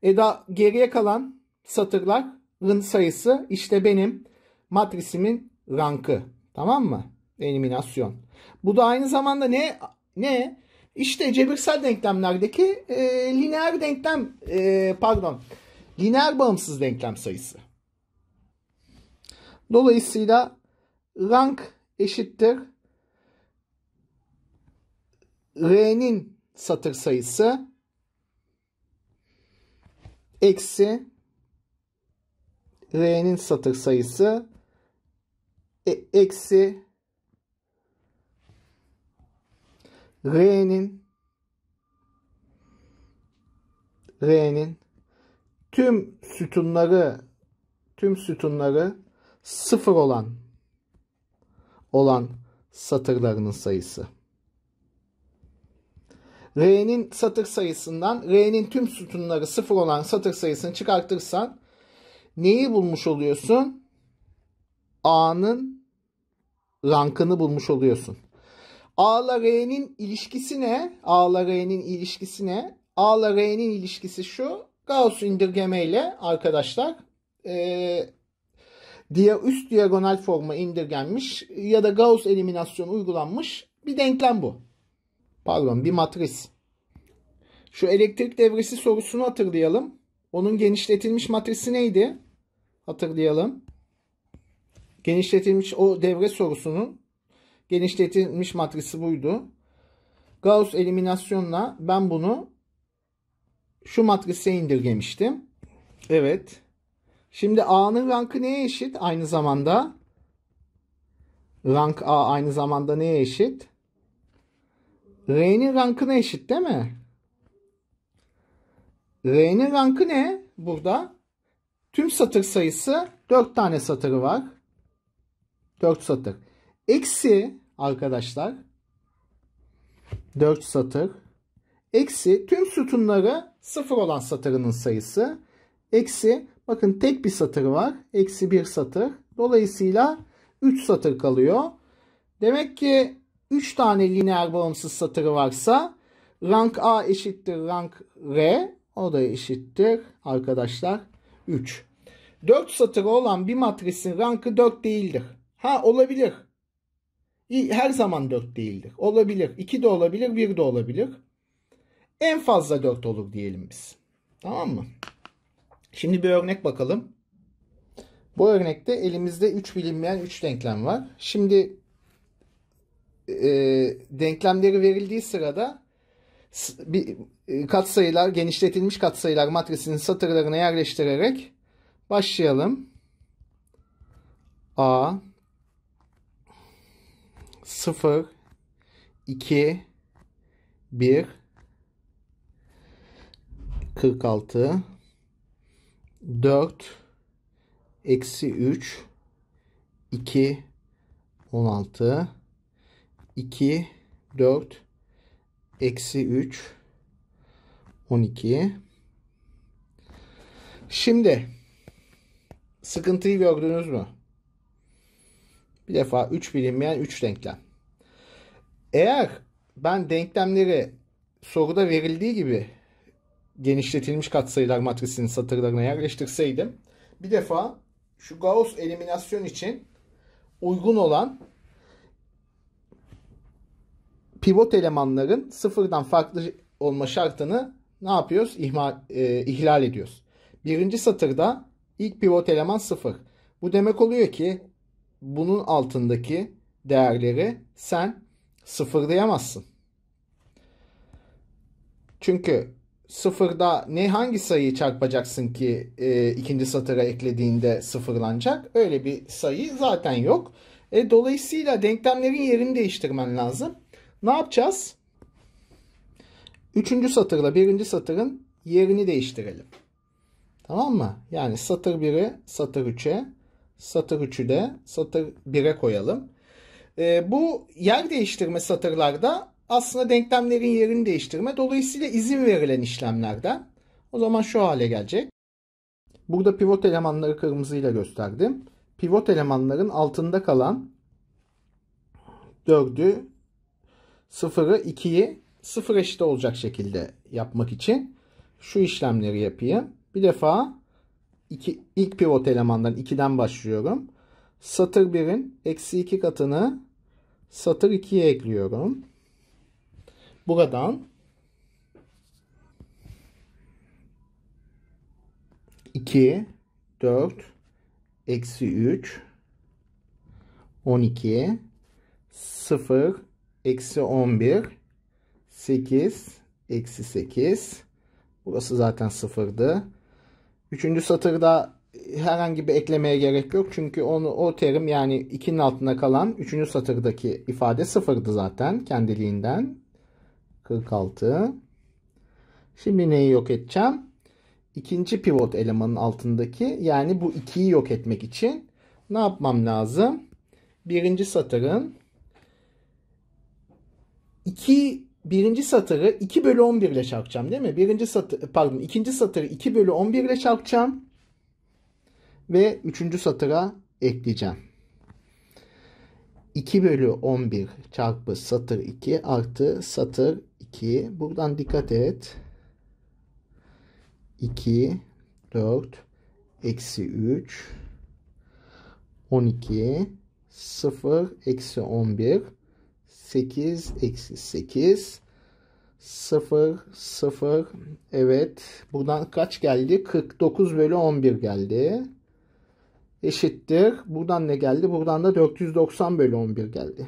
E da geriye kalan satırların sayısı işte benim matrisimin rankı. Tamam mı? Eliminasyon. Bu da aynı zamanda ne ne? İşte cebirsel denklemlerdeki e, lineer denklem e, pardon lineer bağımsız denklem sayısı. Dolayısıyla rank eşittir R'nin satır sayısı eksi R'nin satır sayısı e, eksi R'nin R'nin tüm sütunları tüm sütunları sıfır olan olan satırlarının sayısı. R'nin satır sayısından R'nin tüm sütunları sıfır olan satır sayısını çıkartırsan neyi bulmuş oluyorsun? A'nın rankını bulmuş oluyorsun. A ile R'nin ilişkisi ne? A ile R'nin ilişkisi ne? A ile R'nin ilişkisi şu. Gauss indirgeme ile arkadaşlar e, diye üst diagonal forma indirgenmiş ya da Gauss eliminasyonu uygulanmış bir denklem bu. Pardon bir matris. Şu elektrik devresi sorusunu hatırlayalım. Onun genişletilmiş matrisi neydi? Hatırlayalım. Genişletilmiş o devre sorusunun genişletilmiş matrisi buydu. Gauss eliminasyonla ben bunu şu matrise indirgemiştim. Evet. Şimdi A'nın rankı neye eşit? Aynı zamanda rank A aynı zamanda neye eşit? R'nin rankına eşit değil mi? R'nin rankı ne burada? Tüm satır sayısı 4 tane satırı var. 4 satır. Eksi arkadaşlar 4 satır. Eksi tüm sütunları 0 olan satırının sayısı. Eksi bakın tek bir satır var. Eksi 1 satır. Dolayısıyla 3 satır kalıyor. Demek ki 3 tane lineer bağımsız satırı varsa rank A eşittir rank R. O da eşittir arkadaşlar 3. 4 satırı olan bir matrisin rankı 4 değildir. Ha olabilir. Her zaman 4 değildir. Olabilir. 2 de olabilir, 1 de olabilir. En fazla 4 olur diyelim biz. Tamam mı? Şimdi bir örnek bakalım. Bu örnekte elimizde 3 bilinmeyen 3 denklem var. Şimdi e, denklemleri verildiği sırada bir e, katsayılar genişletilmiş katsayılar matrisinin satırlarına yerleştirerek başlayalım. A 0 2 1 46 4 eksi 3 2 16 2, 4, eksi 3, 12. Şimdi sıkıntıyı gördünüz mü? Bir defa 3 bilinmeyen 3 denklem. Eğer ben denklemleri soruda verildiği gibi genişletilmiş katsayılar matrisinin satırlarına yerleştirseydim bir defa şu Gauss eliminasyon için uygun olan pivot elemanların sıfırdan farklı olma şartını ne yapıyoruz? İhmal, e, ihlal ediyoruz. Birinci satırda ilk pivot eleman sıfır. Bu demek oluyor ki bunun altındaki değerleri sen sıfırlayamazsın. Çünkü sıfırda ne hangi sayıyı çarpacaksın ki e, ikinci satıra eklediğinde sıfırlanacak? Öyle bir sayı zaten yok. E, dolayısıyla denklemlerin yerini değiştirmen lazım. Ne yapacağız? Üçüncü satırla birinci satırın yerini değiştirelim. Tamam mı? Yani satır 1'i satır 3'e, satır 3'ü de satır 1'e koyalım. E, bu yer değiştirme satırlarda aslında denklemlerin yerini değiştirme. Dolayısıyla izin verilen işlemlerden. O zaman şu hale gelecek. Burada pivot elemanları kırmızıyla gösterdim. Pivot elemanların altında kalan 4'ü 0'ı 2'yi 0 eşit olacak şekilde yapmak için şu işlemleri yapayım. Bir defa iki, ilk pivot elemandan 2'den başlıyorum. Satır 1'in eksi 2 katını satır 2'ye ekliyorum. Buradan 2, 4, eksi 3, 12, 0, eksi 11 8 eksi 8 burası zaten sıfırdı. Üçüncü satırda herhangi bir eklemeye gerek yok. Çünkü onu o terim yani 2'nin altında kalan 3. satırdaki ifade sıfırdı zaten kendiliğinden. 46. Şimdi neyi yok edeceğim? İkinci pivot elemanın altındaki yani bu 2'yi yok etmek için ne yapmam lazım? Birinci satırın 2 birinci satırı 2 bölü 11 ile çarpacağım değil mi? Birinci satır, pardon ikinci satırı 2 bölü 11 ile çarpacağım. Ve üçüncü satıra ekleyeceğim. 2 bölü 11 çarpı satır 2 artı satır 2. Buradan dikkat et. 2, 4, eksi 3, 12, 0, eksi 11. 8 eksi 8 0 0 evet buradan kaç geldi 49 bölü 11 geldi eşittir buradan ne geldi buradan da 490 bölü 11 geldi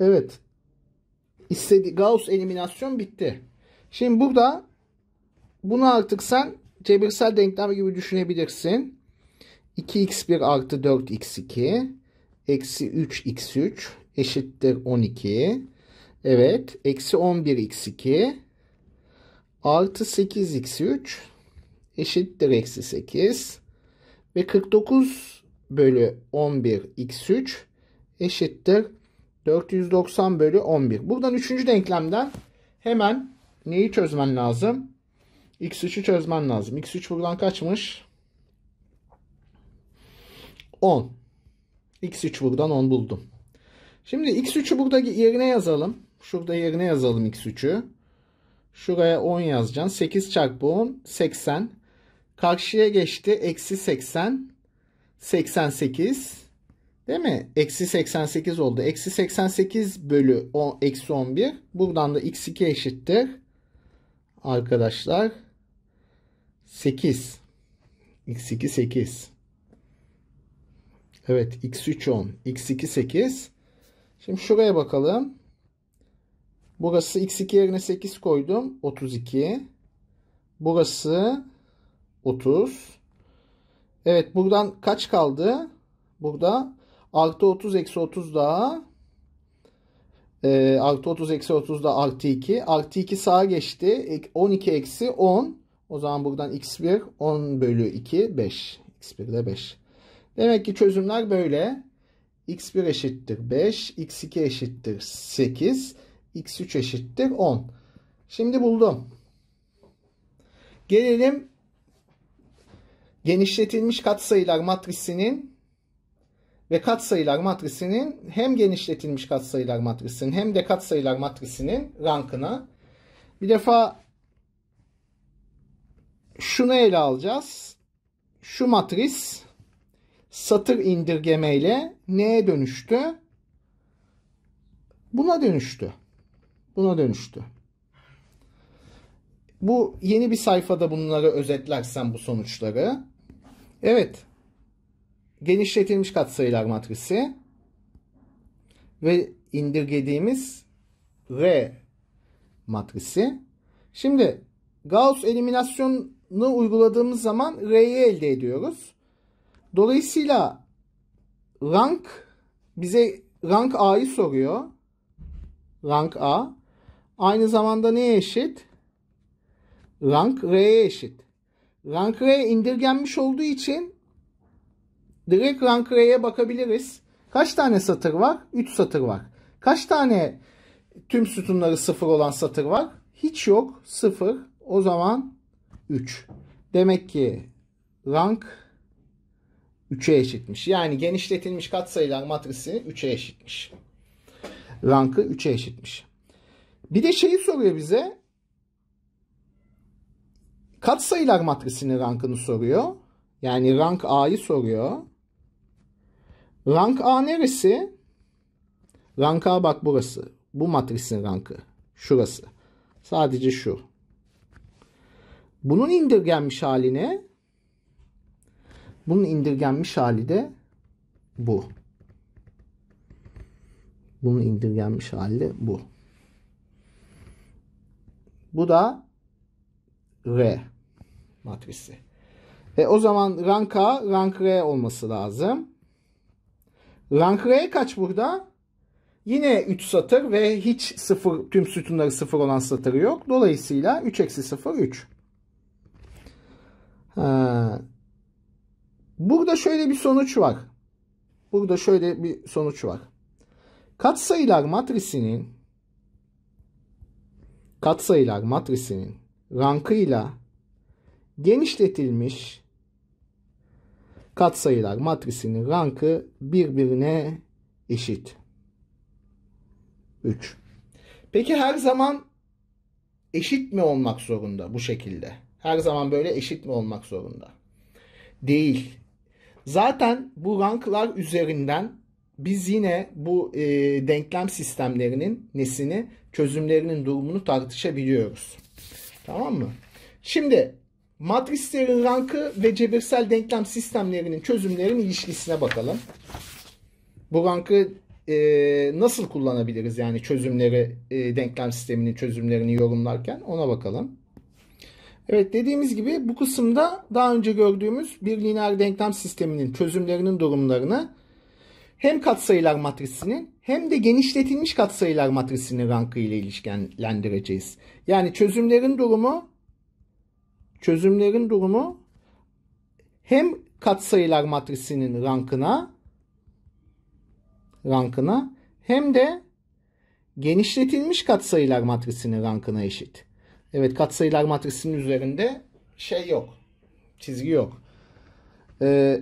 evet istedi Gauss eliminasyon bitti şimdi burada bunu artık sen cebirsel denklem gibi düşünebilirsin 2x1 artı 4x2 eksi 3x3 eşittir 12. Evet. Eksi 11x2 artı 8x3 eşittir eksi 8 ve 49 bölü 11 x3 eşittir 490 bölü 11. Buradan üçüncü denklemden hemen neyi çözmen lazım? x3'ü çözmen lazım. x3 buradan kaçmış? 10. X3 buradan 10 buldum. Şimdi X3'ü burada yerine yazalım. Şurada yerine yazalım X3'ü. Şuraya 10 yazacaksın. 8 çarpı 10 80. Karşıya geçti. Eksi 80. 88. Değil mi? Eksi 88 oldu. Eksi 88 bölü 10, eksi 11. Buradan da x2 eşittir. Arkadaşlar 8. x2 8. Evet x3 10, x2 8. Şimdi şuraya bakalım. Burası x2 yerine 8 koydum. 32. Burası 30. Evet buradan kaç kaldı? Burada artı 30 eksi 30 daha. E, artı 30 eksi 30 da artı 2. Artı 2 sağa geçti. 12 eksi 10. O zaman buradan x1 10 bölü 2 5. x1 de 5. Demek ki çözümler böyle. x1 eşittir 5, x2 eşittir 8, x3 eşittir 10. Şimdi buldum. Gelelim genişletilmiş katsayılar matrisinin ve katsayılar matrisinin hem genişletilmiş katsayılar matrisinin hem de katsayılar matrisinin rankına. Bir defa şunu ele alacağız. Şu matris satır indirgemeyle neye dönüştü? Buna dönüştü. Buna dönüştü. Bu yeni bir sayfada bunları özetlersem bu sonuçları. Evet. Genişletilmiş katsayılar matrisi ve indirgediğimiz R matrisi. Şimdi Gauss eliminasyonunu uyguladığımız zaman R'yi elde ediyoruz. Dolayısıyla rank bize rank A'yı soruyor. Rank A. Aynı zamanda neye eşit? Rank R'ye eşit. Rank R indirgenmiş olduğu için direkt rank R'ye bakabiliriz. Kaç tane satır var? 3 satır var. Kaç tane tüm sütunları sıfır olan satır var? Hiç yok. sıfır. O zaman 3. Demek ki rank 3'e eşitmiş. Yani genişletilmiş katsayılar matrisi 3'e eşitmiş. Rankı 3'e eşitmiş. Bir de şeyi soruyor bize. Katsayılar matrisinin rankını soruyor. Yani rank A'yı soruyor. Rank A neresi? Rank A bak burası. Bu matrisin rankı. Şurası. Sadece şu. Bunun indirgenmiş haline bunun indirgenmiş hali de bu. Bunun indirgenmiş hali de bu. Bu da R matrisi. E o zaman rank A, rank R olması lazım. Rank R kaç burada? Yine 3 satır ve hiç sıfır, tüm sütunları sıfır olan satırı yok. Dolayısıyla 3 eksi 0 3. Ha, Burada şöyle bir sonuç var. Burada şöyle bir sonuç var. Katsayılar matrisinin katsayılar matrisinin rankıyla genişletilmiş katsayılar matrisinin rankı birbirine eşit. 3. Peki her zaman eşit mi olmak zorunda bu şekilde? Her zaman böyle eşit mi olmak zorunda? Değil. Zaten bu ranklar üzerinden biz yine bu e, denklem sistemlerinin nesini çözümlerinin durumunu tartışabiliyoruz. Tamam mı? Şimdi matrislerin rankı ve cebirsel denklem sistemlerinin çözümlerinin ilişkisine bakalım. Bu rankı e, nasıl kullanabiliriz yani çözümleri e, denklem sisteminin çözümlerini yorumlarken ona bakalım. Evet dediğimiz gibi bu kısımda daha önce gördüğümüz bir lineer denklem sisteminin çözümlerinin durumlarını hem katsayılar matrisinin hem de genişletilmiş katsayılar matrisinin rankı ile ilişkilendireceğiz. Yani çözümlerin durumu çözümlerin durumu hem katsayılar matrisinin rankına rankına hem de genişletilmiş katsayılar matrisinin rankına eşit. Evet katsayılar matrisinin üzerinde şey yok. Çizgi yok. Ee,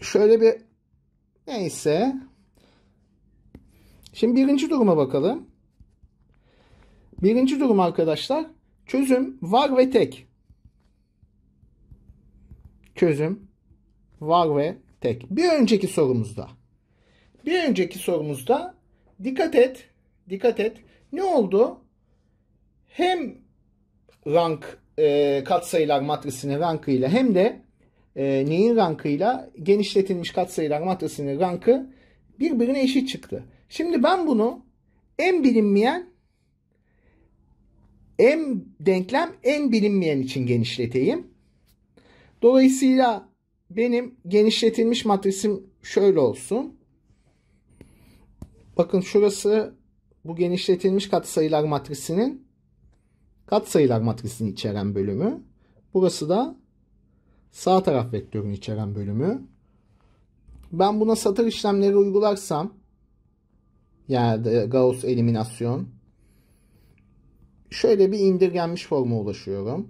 şöyle bir neyse. Şimdi birinci duruma bakalım. Birinci durum arkadaşlar çözüm var ve tek. Çözüm var ve tek. Bir önceki sorumuzda. Bir önceki sorumuzda dikkat et. Dikkat et. Ne oldu? hem rank e, katsayılar matrisinin rankıyla hem de e, neyin rankıyla genişletilmiş katsayılar matrisinin rankı birbirine eşit çıktı. Şimdi ben bunu en bilinmeyen en denklem en bilinmeyen için genişleteyim. Dolayısıyla benim genişletilmiş matrisim şöyle olsun. Bakın şurası bu genişletilmiş katsayılar matrisinin katsayılar matrisini içeren bölümü. Burası da sağ taraf vektörünü içeren bölümü. Ben buna satır işlemleri uygularsam yani Gauss eliminasyon şöyle bir indirgenmiş forma ulaşıyorum.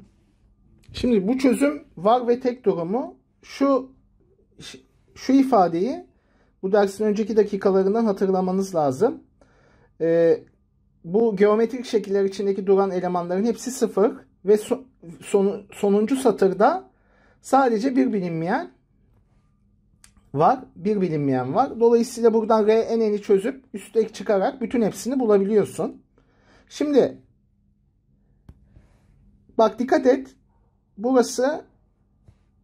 Şimdi bu çözüm var ve tek durumu şu şu ifadeyi bu dersin önceki dakikalarından hatırlamanız lazım. Ee, bu geometrik şekiller içindeki duran elemanların hepsi sıfır ve so, son, sonuncu satırda sadece bir bilinmeyen var. Bir bilinmeyen var. Dolayısıyla buradan R n'i çözüp üstte çıkarak bütün hepsini bulabiliyorsun. Şimdi bak dikkat et. Burası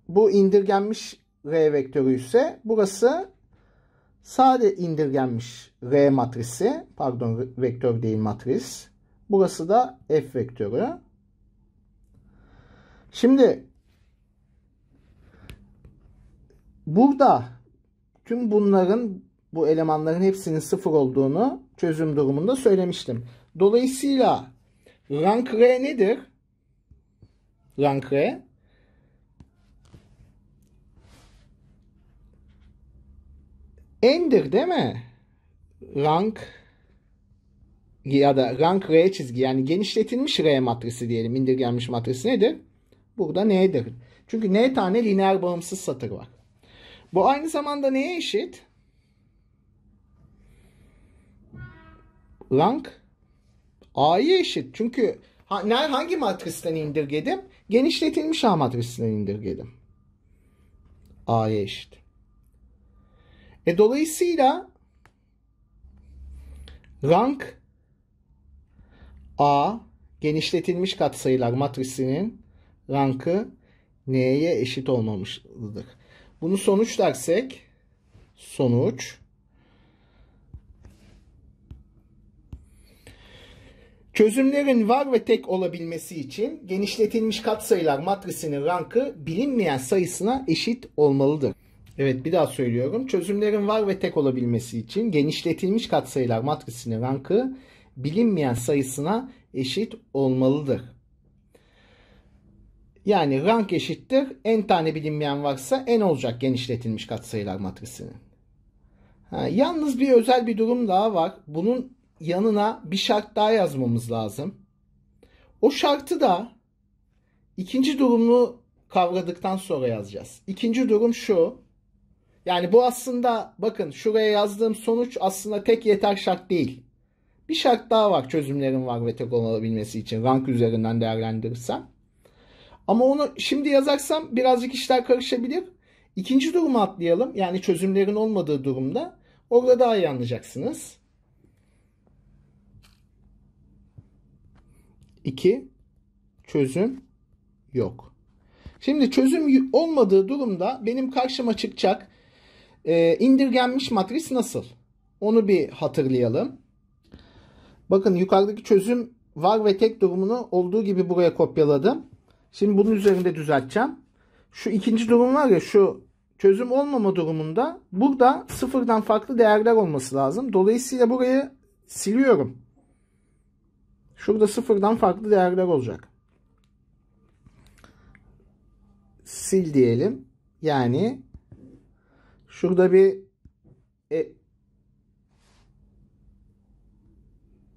bu indirgenmiş R vektörü ise burası Sade indirgenmiş R matrisi, pardon vektör değil matris. Burası da F vektörü. Şimdi burada tüm bunların bu elemanların hepsinin sıfır olduğunu çözüm durumunda söylemiştim. Dolayısıyla rank R nedir? Rank R n'dir değil mi? Rank ya da rank R çizgi yani genişletilmiş R matrisi diyelim indirgenmiş matrisi nedir? Burada n'dir. Çünkü n tane lineer bağımsız satır var. Bu aynı zamanda neye eşit? Rank A'ya eşit. Çünkü hangi matristen indirgedim? Genişletilmiş A matrisinden indirgedim. A'ya eşit. E dolayısıyla rank A genişletilmiş katsayılar matrisinin rankı n'ye eşit olmamıştır. Bunu sonuçlarsak sonuç Çözümlerin var ve tek olabilmesi için genişletilmiş katsayılar matrisinin rankı bilinmeyen sayısına eşit olmalıdır. Evet bir daha söylüyorum. Çözümlerin var ve tek olabilmesi için genişletilmiş katsayılar matrisinin rankı bilinmeyen sayısına eşit olmalıdır. Yani rank eşittir. N tane bilinmeyen varsa N olacak genişletilmiş katsayılar matrisinin. Ha, yalnız bir özel bir durum daha var. Bunun yanına bir şart daha yazmamız lazım. O şartı da ikinci durumunu kavradıktan sonra yazacağız. İkinci durum şu. Yani bu aslında bakın şuraya yazdığım sonuç aslında tek yeter şart değil. Bir şart daha var çözümlerin var ve tek olabilmesi için rank üzerinden değerlendirirsem. Ama onu şimdi yazarsam birazcık işler karışabilir. İkinci durumu atlayalım. Yani çözümlerin olmadığı durumda orada daha iyi anlayacaksınız. 2 çözüm yok. Şimdi çözüm olmadığı durumda benim karşıma çıkacak e, indirgenmiş matris nasıl? Onu bir hatırlayalım. Bakın yukarıdaki çözüm var ve tek durumunu olduğu gibi buraya kopyaladım. Şimdi bunun üzerinde düzelteceğim. Şu ikinci durum var ya şu çözüm olmama durumunda burada sıfırdan farklı değerler olması lazım. Dolayısıyla burayı siliyorum. Şurada sıfırdan farklı değerler olacak. Sil diyelim. Yani Şurada bir e,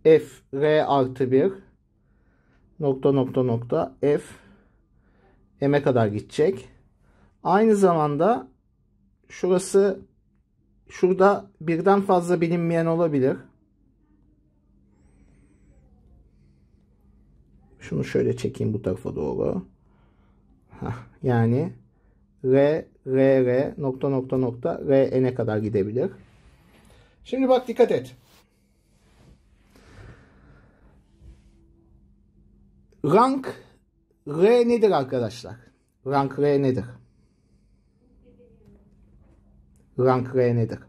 f r artı 1 nokta nokta nokta f m'e kadar gidecek. Aynı zamanda şurası şurada birden fazla bilinmeyen olabilir. Şunu şöyle çekeyim bu tarafa doğru. Heh, yani R, R, R, nokta nokta nokta R, N'e kadar gidebilir. Şimdi bak dikkat et. Rank R nedir arkadaşlar? Rank R nedir? Rank R nedir?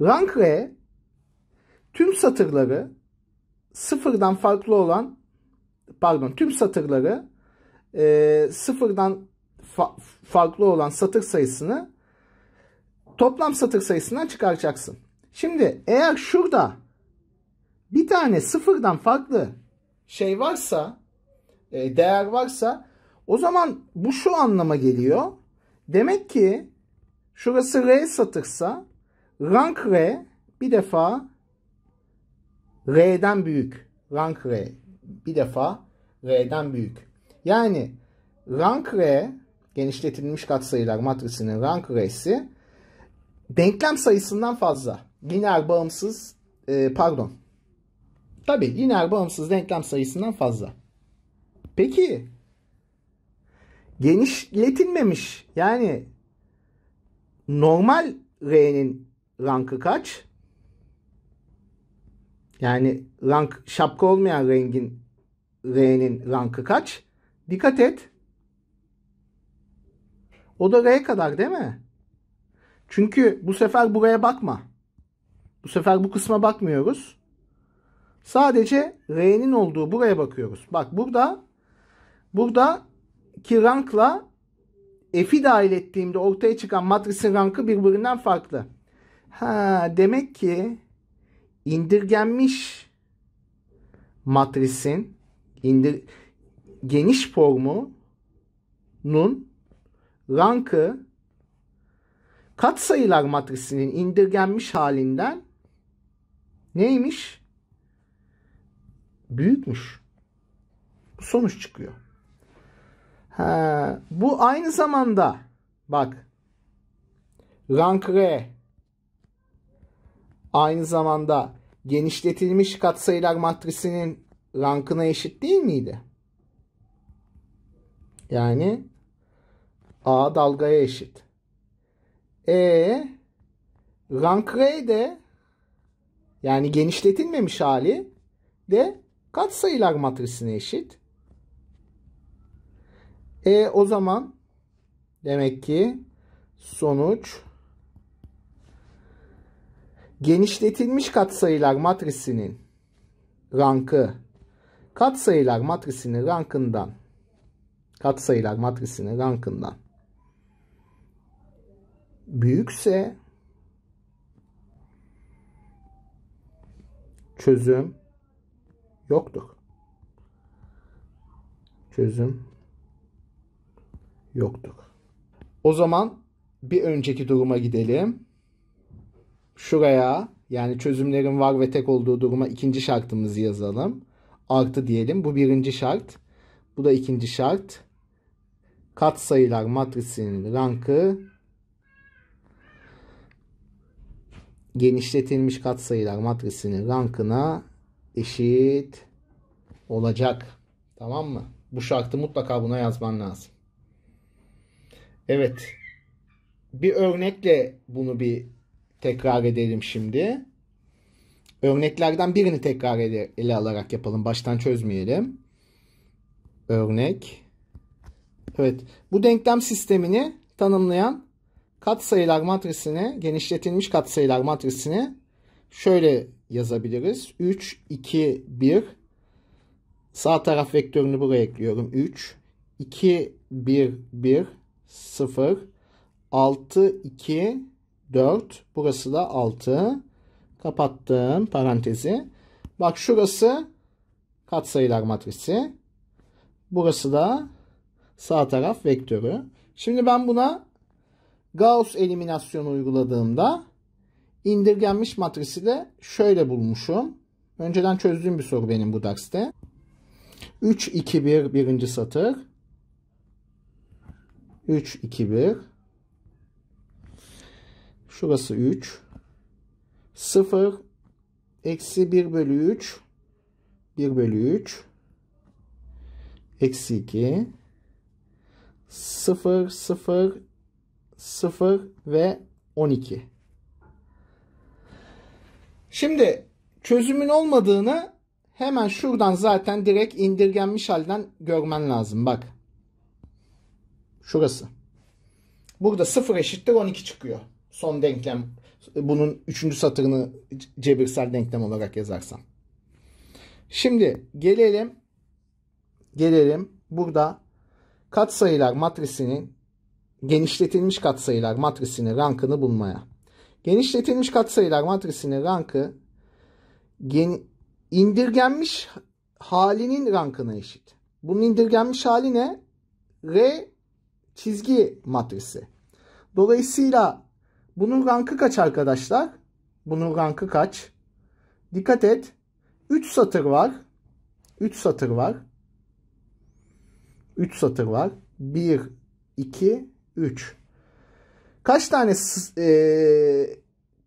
Rank R tüm satırları sıfırdan farklı olan pardon tüm satırları e, sıfırdan fa farklı olan satır sayısını toplam satır sayısından çıkaracaksın. Şimdi eğer şurada bir tane sıfırdan farklı şey varsa e, değer varsa o zaman bu şu anlama geliyor. Demek ki şurası R satırsa rank R bir defa R'den büyük. Rank R bir defa R'den büyük. Yani rank R genişletilmiş katsayılar matrisinin rank R'si denklem sayısından fazla. Lineer bağımsız e, pardon. Tabi lineer bağımsız denklem sayısından fazla. Peki genişletilmemiş yani normal R'nin rankı kaç? Yani rank şapka olmayan rengin R'nin rankı kaç? Dikkat et. O da R'ye kadar değil mi? Çünkü bu sefer buraya bakma. Bu sefer bu kısma bakmıyoruz. Sadece R'nin olduğu buraya bakıyoruz. Bak burada burada ki rankla F'i dahil ettiğimde ortaya çıkan matrisin rankı birbirinden farklı. Ha demek ki indirgenmiş matrisin indir geniş formunun rankı katsayılar matrisinin indirgenmiş halinden neymiş? Büyükmüş. Bu sonuç çıkıyor. Ha, bu aynı zamanda bak rank R aynı zamanda genişletilmiş katsayılar matrisinin rankına eşit değil miydi? Yani A dalgaya eşit. E rank R de yani genişletilmemiş hali de katsayılar matrisine eşit. E o zaman demek ki sonuç genişletilmiş katsayılar matrisinin rankı katsayılar matrisinin rankından katsayılar matrisinin rankından büyükse çözüm yoktur. Çözüm yoktur. O zaman bir önceki duruma gidelim. Şuraya yani çözümlerin var ve tek olduğu duruma ikinci şartımızı yazalım artı diyelim. Bu birinci şart. Bu da ikinci şart. Katsayılar matrisinin rankı genişletilmiş katsayılar matrisinin rankına eşit olacak. Tamam mı? Bu şartı mutlaka buna yazman lazım. Evet. Bir örnekle bunu bir tekrar edelim şimdi. Örneklerden birini tekrar ele, ele alarak yapalım. Baştan çözmeyelim. Örnek. Evet. Bu denklem sistemini tanımlayan katsayılar matrisini genişletilmiş katsayılar matrisini şöyle yazabiliriz. 3, 2, 1. Sağ taraf vektörünü buraya ekliyorum. 3, 2, 1, 1, 0, 6, 2, 4. Burası da 6. Kapattım parantezi. Bak şurası katsayılar matrisi. Burası da sağ taraf vektörü. Şimdi ben buna Gauss eliminasyonu uyguladığımda indirgenmiş matrisi de şöyle bulmuşum. Önceden çözdüğüm bir soru benim bu derste. 3, 2, 1 birinci satır. 3, 2, 1. Şurası 3. 0 eksi 1 bölü 3 1 bölü 3 eksi 2 0 0 0 ve 12 Şimdi çözümün olmadığını hemen şuradan zaten direkt indirgenmiş halden görmen lazım. Bak. Şurası. Burada 0 eşittir 12 çıkıyor. Son denklem bunun üçüncü satırını cebirsel denklem olarak yazarsam. Şimdi gelelim gelelim burada katsayılar matrisinin genişletilmiş katsayılar matrisinin rankını bulmaya. Genişletilmiş katsayılar matrisinin rankı gen, indirgenmiş halinin rankına eşit. Bunun indirgenmiş hali ne? R çizgi matrisi. Dolayısıyla bunun rankı kaç arkadaşlar? Bunun rankı kaç? Dikkat et. 3 satır var. 3 satır var. 3 satır var. 1, 2, 3. Kaç tane e,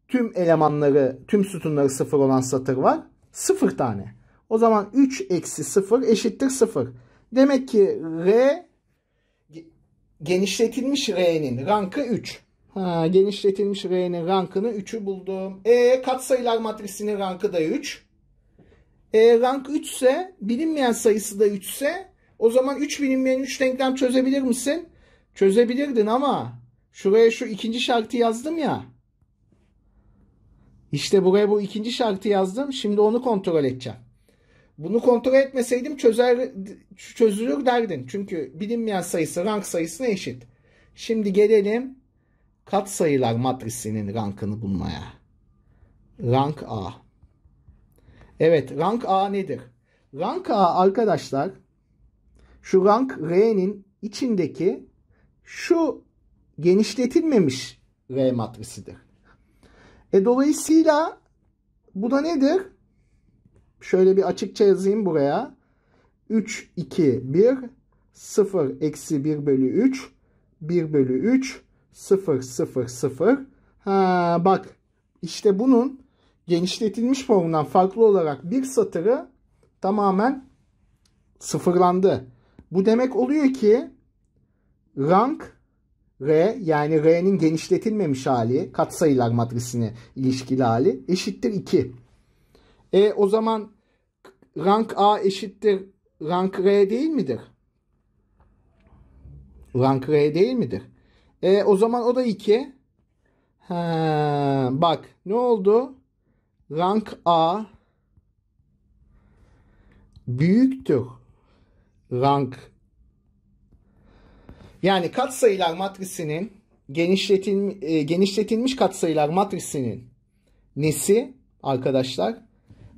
tüm elemanları, tüm sütunları sıfır olan satır var? Sıfır tane. O zaman 3 eksi 0 eşittir 0. Demek ki R genişletilmiş R'nin rankı 3. Ha, genişletilmiş R'nin rankını 3'ü buldum. E katsayılar matrisinin rankı da 3. E rank 3 ise bilinmeyen sayısı da 3 ise o zaman 3 bilinmeyen 3 denklem çözebilir misin? Çözebilirdin ama şuraya şu ikinci şartı yazdım ya. İşte buraya bu ikinci şartı yazdım. Şimdi onu kontrol edeceğim. Bunu kontrol etmeseydim çözer, çözülür derdin. Çünkü bilinmeyen sayısı rank sayısına eşit. Şimdi gelelim katsayılar matrisinin rankını bulmaya. Rank A. Evet rank A nedir? Rank A arkadaşlar şu rank R'nin içindeki şu genişletilmemiş R matrisidir. E dolayısıyla bu da nedir? Şöyle bir açıkça yazayım buraya. 3, 2, 1, 0, eksi 1 bölü 3, 1 bölü 3, 0 0 0. Ha bak işte bunun genişletilmiş formundan farklı olarak bir satırı tamamen sıfırlandı. Bu demek oluyor ki rank R yani R'nin genişletilmemiş hali katsayılar matrisine ilişkili hali eşittir 2. E o zaman rank A eşittir rank R değil midir? Rank R değil midir? E, o zaman o da 2. He, bak ne oldu? Rank A büyüktür. Rank yani katsayılar matrisinin genişletil, e, genişletilmiş katsayılar matrisinin nesi arkadaşlar?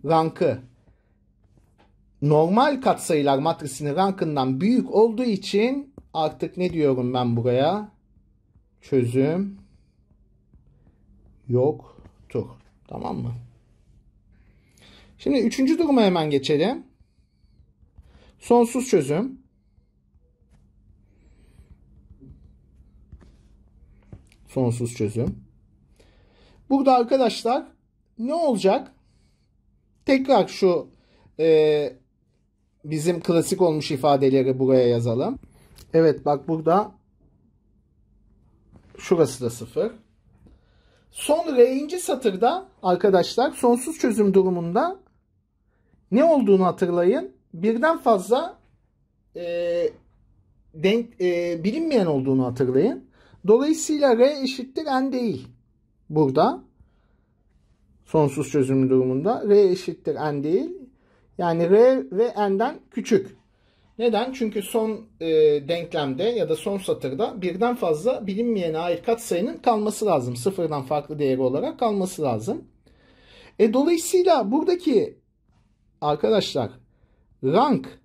Rankı. Normal katsayılar matrisinin rankından büyük olduğu için artık ne diyorum ben buraya? çözüm yoktu. Tamam mı? Şimdi üçüncü duruma hemen geçelim. Sonsuz çözüm. Sonsuz çözüm. Burada arkadaşlar ne olacak? Tekrar şu e, bizim klasik olmuş ifadeleri buraya yazalım. Evet bak burada Şurası da 0. Son R'inci satırda arkadaşlar sonsuz çözüm durumunda ne olduğunu hatırlayın. Birden fazla e, denk, e, bilinmeyen olduğunu hatırlayın. Dolayısıyla R eşittir N değil. Burada sonsuz çözüm durumunda R eşittir N değil. Yani R ve N'den küçük. Neden? Çünkü son e, denklemde ya da son satırda birden fazla bilinmeyene ait katsayının kalması lazım. Sıfırdan farklı değeri olarak kalması lazım. E, dolayısıyla buradaki arkadaşlar rank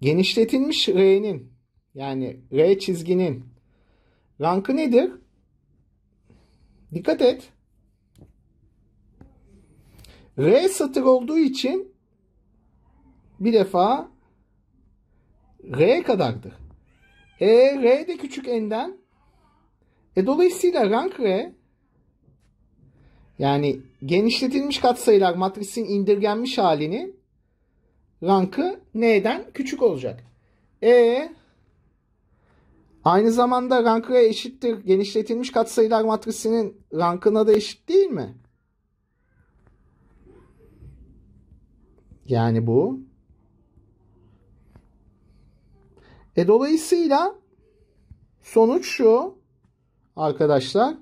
genişletilmiş R'nin yani R çizginin rankı nedir? Dikkat et. R satır olduğu için bir defa r kadardır. E, R de küçük n'den. E, dolayısıyla rank R yani genişletilmiş katsayılar matrisin indirgenmiş halinin rankı n'den küçük olacak. E aynı zamanda rank R eşittir. Genişletilmiş katsayılar matrisinin rankına da eşit değil mi? Yani bu E dolayısıyla sonuç şu arkadaşlar.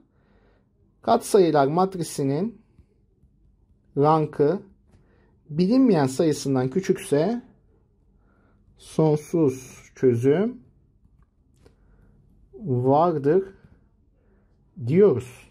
Katsayılar matrisinin rankı bilinmeyen sayısından küçükse sonsuz çözüm vardır diyoruz.